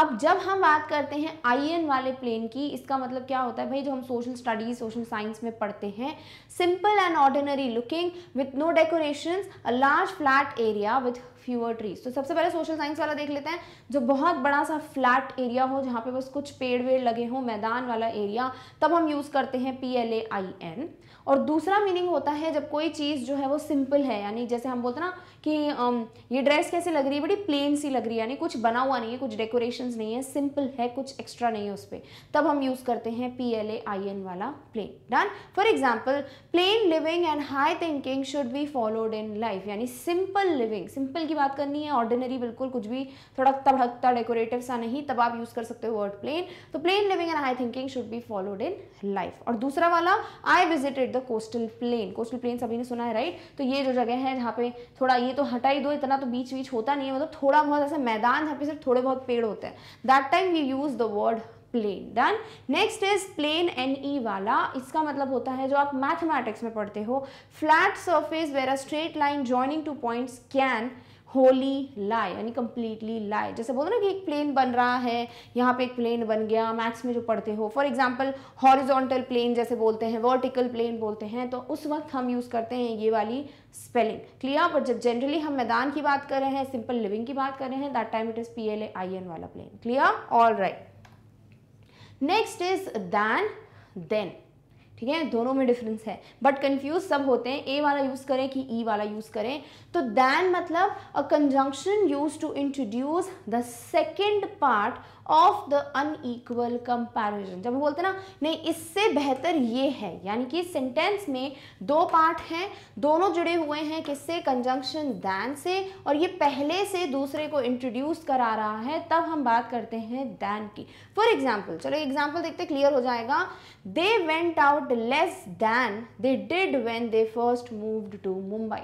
अब जब हम बात करते हैं आईएन वाले प्लेन की इसका मतलब क्या होता है भाई जो हम सोशल स्टडीज सोशल साइंस में पढ़ते हैं simple and ordinary looking with no decoration a large flat area with fewer trees तो सबसे पहले सोशल साइंस वाला देख लेते हैं जो बहुत बड़ा सा फ्लैट एरिया हो जहाँ पे बस कुछ पेड़ वेड़ लगे हों मैदान वाला एरिया तब हम यूज़ करते हैं P L A I N और दूसरा मीनिंग होता है जब कोई चीज़ जो है वो सिंपल है यानी जैसे हम बोलते ना कि ये ड्रेस कैसे लग रही है बड़ी प्लेन सी लग रही है यानी कुछ बना हुआ नहीं है कुछ डेकोरेशन नहीं है सिंपल है कुछ एक्स्ट्रा नहीं है उस पर तब हम यूज़ करते हैं P L A I N वाला plain done for example plain living and high thinking should be followed in life यानी सिंपल लिविंग सिंपल की बात करनी है ऑर्डिनरी बिल्कुल कुछ भी थोड़ा भड़कता डेकोरेटिव सा नहीं तब आप यूज़ कर सकते हो वर्ड प्लेन तो plain living and high thinking should be followed in life और दूसरा वाला I visited the coastal plain coastal plain सभी ने सुना है राइट तो ये जो जगह है जहाँ पे थोड़ा ये ये तो हटा ही दो इतना तो बीच बीच होता नहीं है मतलब थोड़ा बहुत ऐसा मैदान जहाँ पे सिर्फ थोड़े बहुत पेड़ होते हैं that time we use the word plain done next is plane N E वाला इसका मतलब होता है जो आप मैथमेटिक्स में पढ़ते हो flat surface where a straight line joining two points can wholly lie यानी कम्प्लीटली लाई जैसे बोलो ना कि एक प्लेन बन रहा है यहाँ पे एक प्लेन बन गया मैथ्स में जो पढ़ते हो फॉर एग्जाम्पल हॉरिजोंटल प्लेन जैसे बोलते हैं वर्टिकल प्लेन बोलते हैं तो उस वक्त हम यूज़ करते हैं ये वाली स्पेलिंग क्लियर बट जब जनरली हम मैदान की बात कर रहे हैं सिंपल लिविंग की बात कर रहे हैं that time it is P L A I N वाला plain clear all right next is than then ठीक है दोनों में डिफरेंस है बट कंफ्यूज सब होते हैं ए वाला यूज़ करें कि ई e वाला यूज़ करें तो दैन मतलब a conjunction use to introduce the second part of the unequal comparison जब हम बोलते हैं ना नहीं इससे बेहतर ये है यानी कि सेंटेंस में दो पार्ट हैं दोनों जुड़े हुए हैं किससे कंजंक्शन दैन से और ये पहले से दूसरे को इंट्रोड्यूस करा रहा है तब हम बात करते हैं दैन की फॉर एग्जाम्पल चलो एग्जाम्पल देखते क्लियर हो जाएगा they went out less than they did when they first moved to Mumbai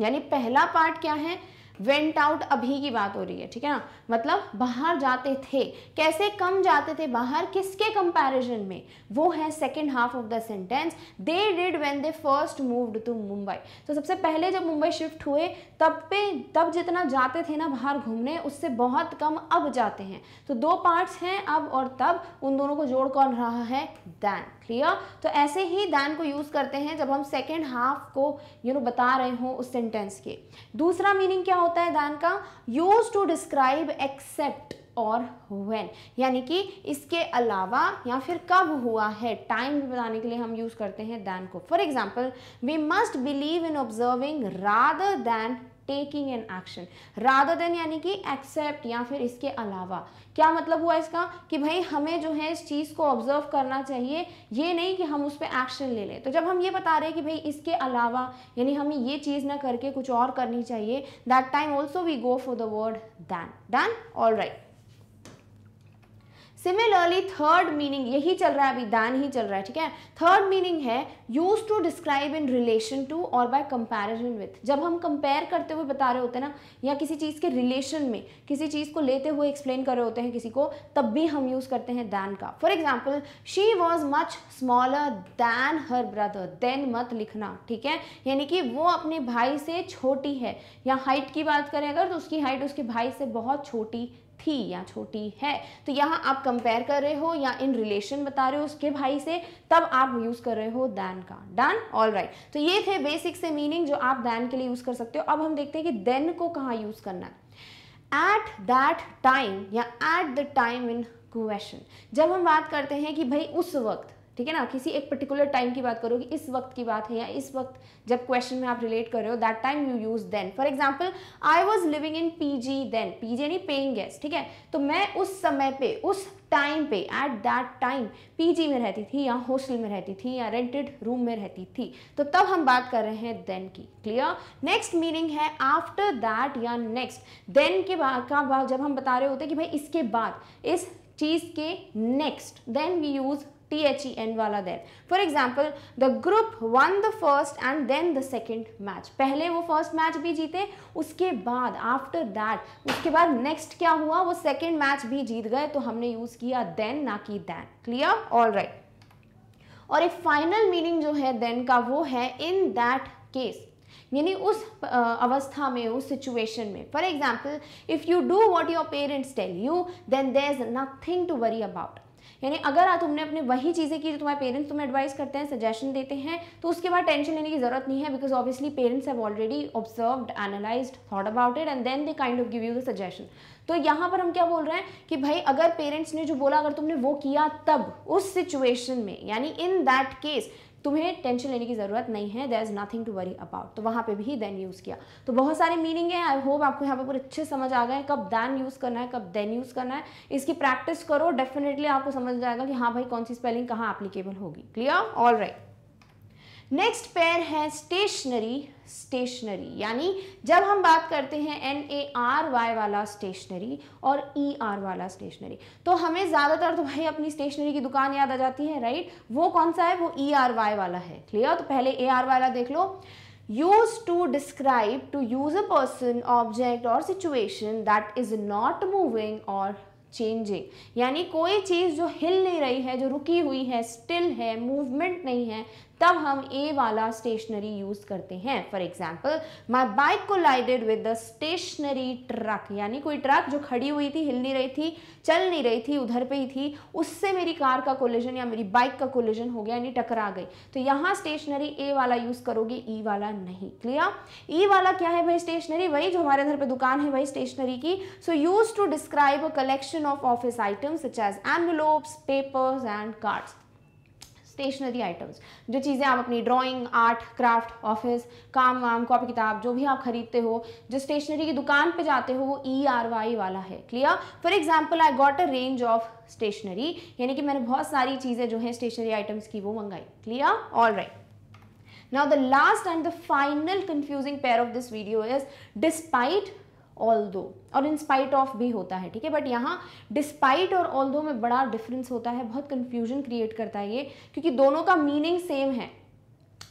यानी पहला पार्ट क्या है वेंट आउट अभी की बात हो रही है ठीक है ना मतलब बाहर जाते थे कैसे कम जाते थे बाहर किसके कंपैरिजन में वो है second half of the sentence they did when they first moved to Mumbai तो सबसे पहले जब मुंबई शिफ्ट हुए तब पे तब जितना जाते थे ना बाहर घूमने उससे बहुत कम अब जाते हैं तो दो पार्ट्स हैं अब और तब उन दोनों को जोड़ कौन रहा है दैन क्लियर तो ऐसे ही दैन को यूज़ करते हैं जब हम सेकेंड हाफ को यू नो बता रहे हों उस सेंटेंस के दूसरा मीनिंग क्या होता है दैन का यूज टू डिस्क्राइब एक्सेप्ट और वेन यानी कि इसके अलावा या फिर कब हुआ है टाइम भी बताने के लिए हम यूज़ करते हैं दैन को for example we must believe in observing rather than taking an action rather than यानी कि एक्सेप्ट या फिर इसके अलावा क्या मतलब हुआ इसका कि भाई हमें जो है इस चीज़ को ऑब्जर्व करना चाहिए ये नहीं कि हम उस पर एक्शन ले लें तो जब हम ये बता रहे हैं कि भाई इसके अलावा यानी हमें ये चीज़ ना करके कुछ और करनी चाहिए that time also we go for the word than done all right similarly third meaning यही चल रहा है अभी दान ही चल रहा है ठीक है थर्ड मीनिंग है use to describe in relation to और बाय कंपेरिजन विथ जब हम कंपेयर करते हुए बता रहे होते हैं ना या किसी चीज़ के रिलेशन में किसी चीज़ को लेते हुए एक्सप्लेन कर रहे होते हैं किसी को तब भी हम यूज़ करते हैं दैन का for example she was much smaller than her brother then मत लिखना ठीक है यानी कि वो अपने भाई से छोटी है या हाइट की बात करें अगर तो उसकी हाइट उसके भाई से बहुत छोटी थी या छोटी है तो यहाँ आप कंपेयर कर रहे हो या इन रिलेशन बता रहे हो उसके भाई से तब आप यूज़ कर रहे हो दैन का डन ऑल राइट तो ये थे बेसिक से मीनिंग जो आप दैन के लिए यूज़ कर सकते हो अब हम देखते हैं कि देन को कहाँ यूज़ करना है एट दैट टाइम या at the time in question जब हम बात करते हैं कि भाई उस वक्त ठीक है ना किसी एक पर्टिकुलर टाइम की बात करो कि इस वक्त की बात है या इस वक्त जब क्वेश्चन में आप रिलेट कर रहे हो that time you use then for example I was living in P G then P G यानी पेइंग गेस्ट ठीक है तो मैं उस समय पे उस टाइम पे एट दैट टाइम पीजी में रहती थी या हॉस्टल में रहती थी या रेंटेड रूम में रहती थी तो तब हम बात कर रहे हैं देन की क्लियर नेक्स्ट मीनिंग है आफ्टर दैट या नेक्स्ट देन के बाद का बाद जब हम बता रहे होते हैं कि भाई इसके बाद इस चीज़ के next then we use T-H-E end वाला then for example the group one the first and then the second match पहले वो फर्स्ट मैच भी जीते उसके बाद आफ्टर दैट उसके बाद नेक्स्ट क्या हुआ वो सेकेंड मैच भी जीत गए तो हमने यूज़ किया देन ना कि दैन क्लियर ऑल राइट और एक फाइनल मीनिंग जो है देन का वो है इन दैट केस यानी उस अवस्था में उस सिचुएशन में for example if you do what your parents tell you then there is nothing to worry about यानी अगर आ तुमने अपने वही चीज़ें की जो तुम्हारे पेरेंट्स तुम्हें एडवाइस करते हैं सजेशन देते हैं तो उसके बाद टेंशन लेने की जरूरत नहीं है because obviously parents have already observe analyse thought about it and then they kind of give you the suggestion तो यहाँ पर हम क्या बोल रहे हैं कि भाई अगर पेरेंट्स ने जो बोला अगर तुमने वो किया तब उस सिचुएशन में यानी इन दैट केस तुम्हें टेंशन लेने की ज़रूरत नहीं है there is nothing to worry about तो वहाँ पे भी देन यूज़ किया तो बहुत सारे मीनिंग है आई होप आपको यहाँ पे पूरे अच्छे समझ आ गए कब दैन यूज़ करना है कब देन यूज़ करना है इसकी प्रैक्टिस करो डेफिनेटली आपको समझ जाएगा कि हाँ भाई कौन सी स्पेलिंग कहाँ एप्लीकेबल होगी clear all right next pair है स्टेशनरी स्टेशनरी यानी जब हम बात करते हैं एन ए आर वाई वाला स्टेशनरी और ई e आर वाला स्टेशनरी तो हमें ज़्यादातर तो भाई अपनी स्टेशनरी की दुकान याद आ जाती है राइट वो कौन सा है वो ई आर वाई वाला है क्लियर तो पहले ए आर वाला देख लो use to describe to use a person object और situation that is not moving और चेंजिंग यानी कोई चीज़ जो हिल नहीं रही है जो रुकी हुई है स्टिल है मूवमेंट नहीं है तब हम ए वाला स्टेशनरी यूज़ करते हैं for example my bike collided with the stationary truck यानी कोई ट्रक जो खड़ी हुई थी हिल नहीं रही थी चल नहीं रही थी उधर पे ही थी उससे मेरी कार का कोलिजन या मेरी बाइक का कोलिजन हो गया यानी टकरा गई तो यहाँ स्टेशनरी ए वाला यूज़ करोगे ई e वाला नहीं क्लियर ई e वाला क्या है भाई स्टेशनरी वही जो हमारे घर पर दुकान है वही स्टेशनरी की so use to describe a collection of office items such as envelopes papers and cards stationery items जो चीज़ें आप अपनी ड्राइंग आर्ट क्राफ्ट ऑफिस काम वाम कॉपी किताब जो भी आप खरीदते हो जो स्टेशनरी की दुकान पे जाते हो वो ई आर वाई वाला है clear for example I got a range of stationery यानी कि मैंने बहुत सारी चीज़ें जो हैं स्टेशनरी आइटम्स की वो मंगाई clear all right Now the last and the final confusing pair of this video is despite although और इन स्पाइट ऑफ भी होता है ठीक है बट यहाँ डिस्पाइट और ऑल दो में बड़ा डिफरेंस होता है बहुत कन्फ्यूजन क्रिएट करता है ये क्योंकि दोनों का मीनिंग सेम है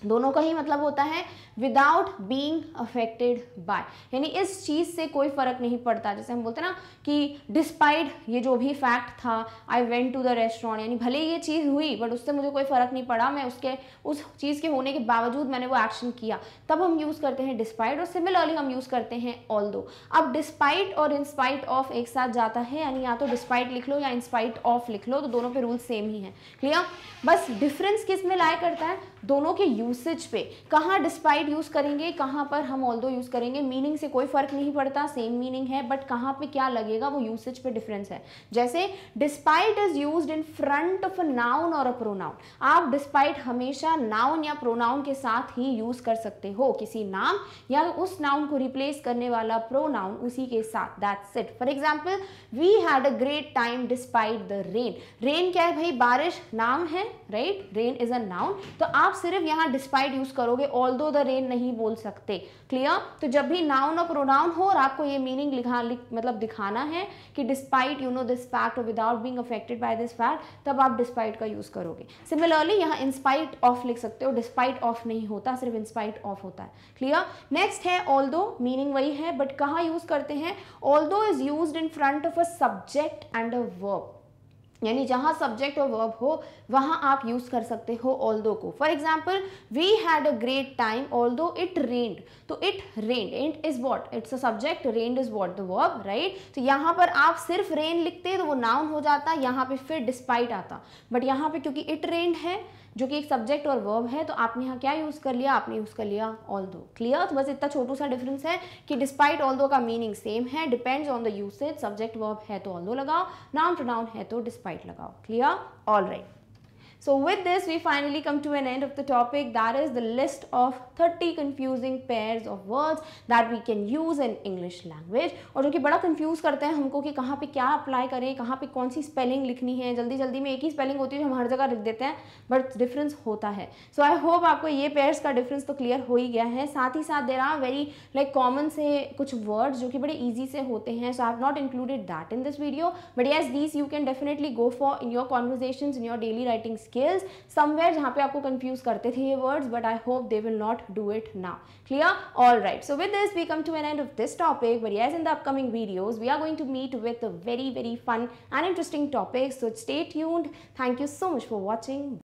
दोनों का ही मतलब होता है विदाउट बींग अफेक्टेड बाय यानी इस चीज़ से कोई फ़र्क नहीं पड़ता जैसे हम बोलते ना कि डिस्पाइट ये जो भी फैक्ट था I went to the restaurant यानी भले ये चीज़ हुई बट उससे मुझे कोई फ़र्क नहीं पड़ा मैं उसके उस चीज़ के होने के बावजूद मैंने वो एक्शन किया तब हम यूज़ करते हैं डिस्पाइट और सिमिलरली हम यूज़ करते हैं ऑल दो अब डिस्पाइट और इंस्पाइट ऑफ एक साथ जाता है यानी या तो डिस्पाइट लिख लो या इंस्पाइट ऑफ लिख लो तो दोनों पे रूल सेम ही है क्लियर बस डिफरेंस किस में लाया करता है दोनों के यूसेज पे कहाँ डिस्पाइट वर्ड यूज़ करेंगे कहाँ पर हम ऑल यूज़ करेंगे मीनिंग से कोई फ़र्क नहीं पड़ता सेम मीनिंग है बट कहाँ पे क्या लगेगा वो यूसेज पे डिफरेंस है जैसे despite is use in front of a noun और अ प्रोनाउन आप डिस्पाइट हमेशा नाउन या प्रोनाउन के साथ ही यूज़ कर सकते हो किसी नाम या उस नाउन को रिप्लेस करने वाला प्रोनाउन उसी के साथ that's it for example we had a great time despite the rain rain क्या है भाई बारिश नाम है right rain is a noun तो आप सिर्फ यहाँ डिस्पाइट यूज़ करोगे ऑल दो द रेन ये नहीं बोल सकते क्लियर तो जब भी नाउन और प्रोनाउन हो और आपको ये मीनिंग लिखा लिख मतलब दिखाना है कि despite you know this fact और without being affected by this fact तब आप डिस्पाइट का यूज़ करोगे सिमिलरली यहाँ इंस्पाइट ऑफ लिख सकते हो डिस्पाइट ऑफ नहीं होता सिर्फ इंस्पाइट ऑफ होता है क्लियर नेक्स्ट है ऑल मीनिंग वही है बट कहाँ यूज़ करते हैं all is use in front of a subject and a verb यानी जहाँ सब्जेक्ट और वर्ब हो वहाँ आप यूज़ कर सकते हो ऑल दो को for example we had a great time although it rained तो it rained and is what it's a subject rained is what the verb right तो यहाँ पर आप सिर्फ रेन लिखते तो वो नाउन हो जाता यहाँ पे फिर डिस्पाइट आता बट यहाँ पे क्योंकि इट रेंड है जो कि एक सब्जेक्ट और वर्ब है तो आपने यहाँ क्या यूज़ कर लिया आपने यूज़ कर लिया ऑल दो क्लियर तो बस इतना छोटू सा डिफरेंस है कि डिस्पाइट ऑल दो का मीनिंग सेम है depends on the usage subject verb है तो ऑल दो लगाओ नाउन प्रोनाउन है तो डिस्पाइट लगाओ clear all right So with this we finally come to an end of the topic that is the list of 30 confusing pairs of words that we can use in English language और जो कि बड़ा confuse करते हैं हमको कि कहाँ पे क्या apply करें कहाँ पे कौन सी spelling लिखनी है जल्दी जल्दी में एक ही spelling होती है जो हम हर जगह लिख देते हैं बट डिफरेंस होता है सो आई होप आपको ये पेयर्स का डिफरेंस तो क्लियर हो ही गया है साथ ही साथ there are very like common से कुछ वर्ड्स जो कि बड़े ईजी से होते हैं so I have not included that in this video but yes these you can definitely go for in your conversation in your daily writing skills somewhere जहाँ पे आपको कंफ्यूज करते थे ये words but I hope they will not do it now clear all right so with this we come to an end of this topic but yes in the upcoming videos we are going to meet with very very fun and interesting topic so stay tuned. Thank you so much for watching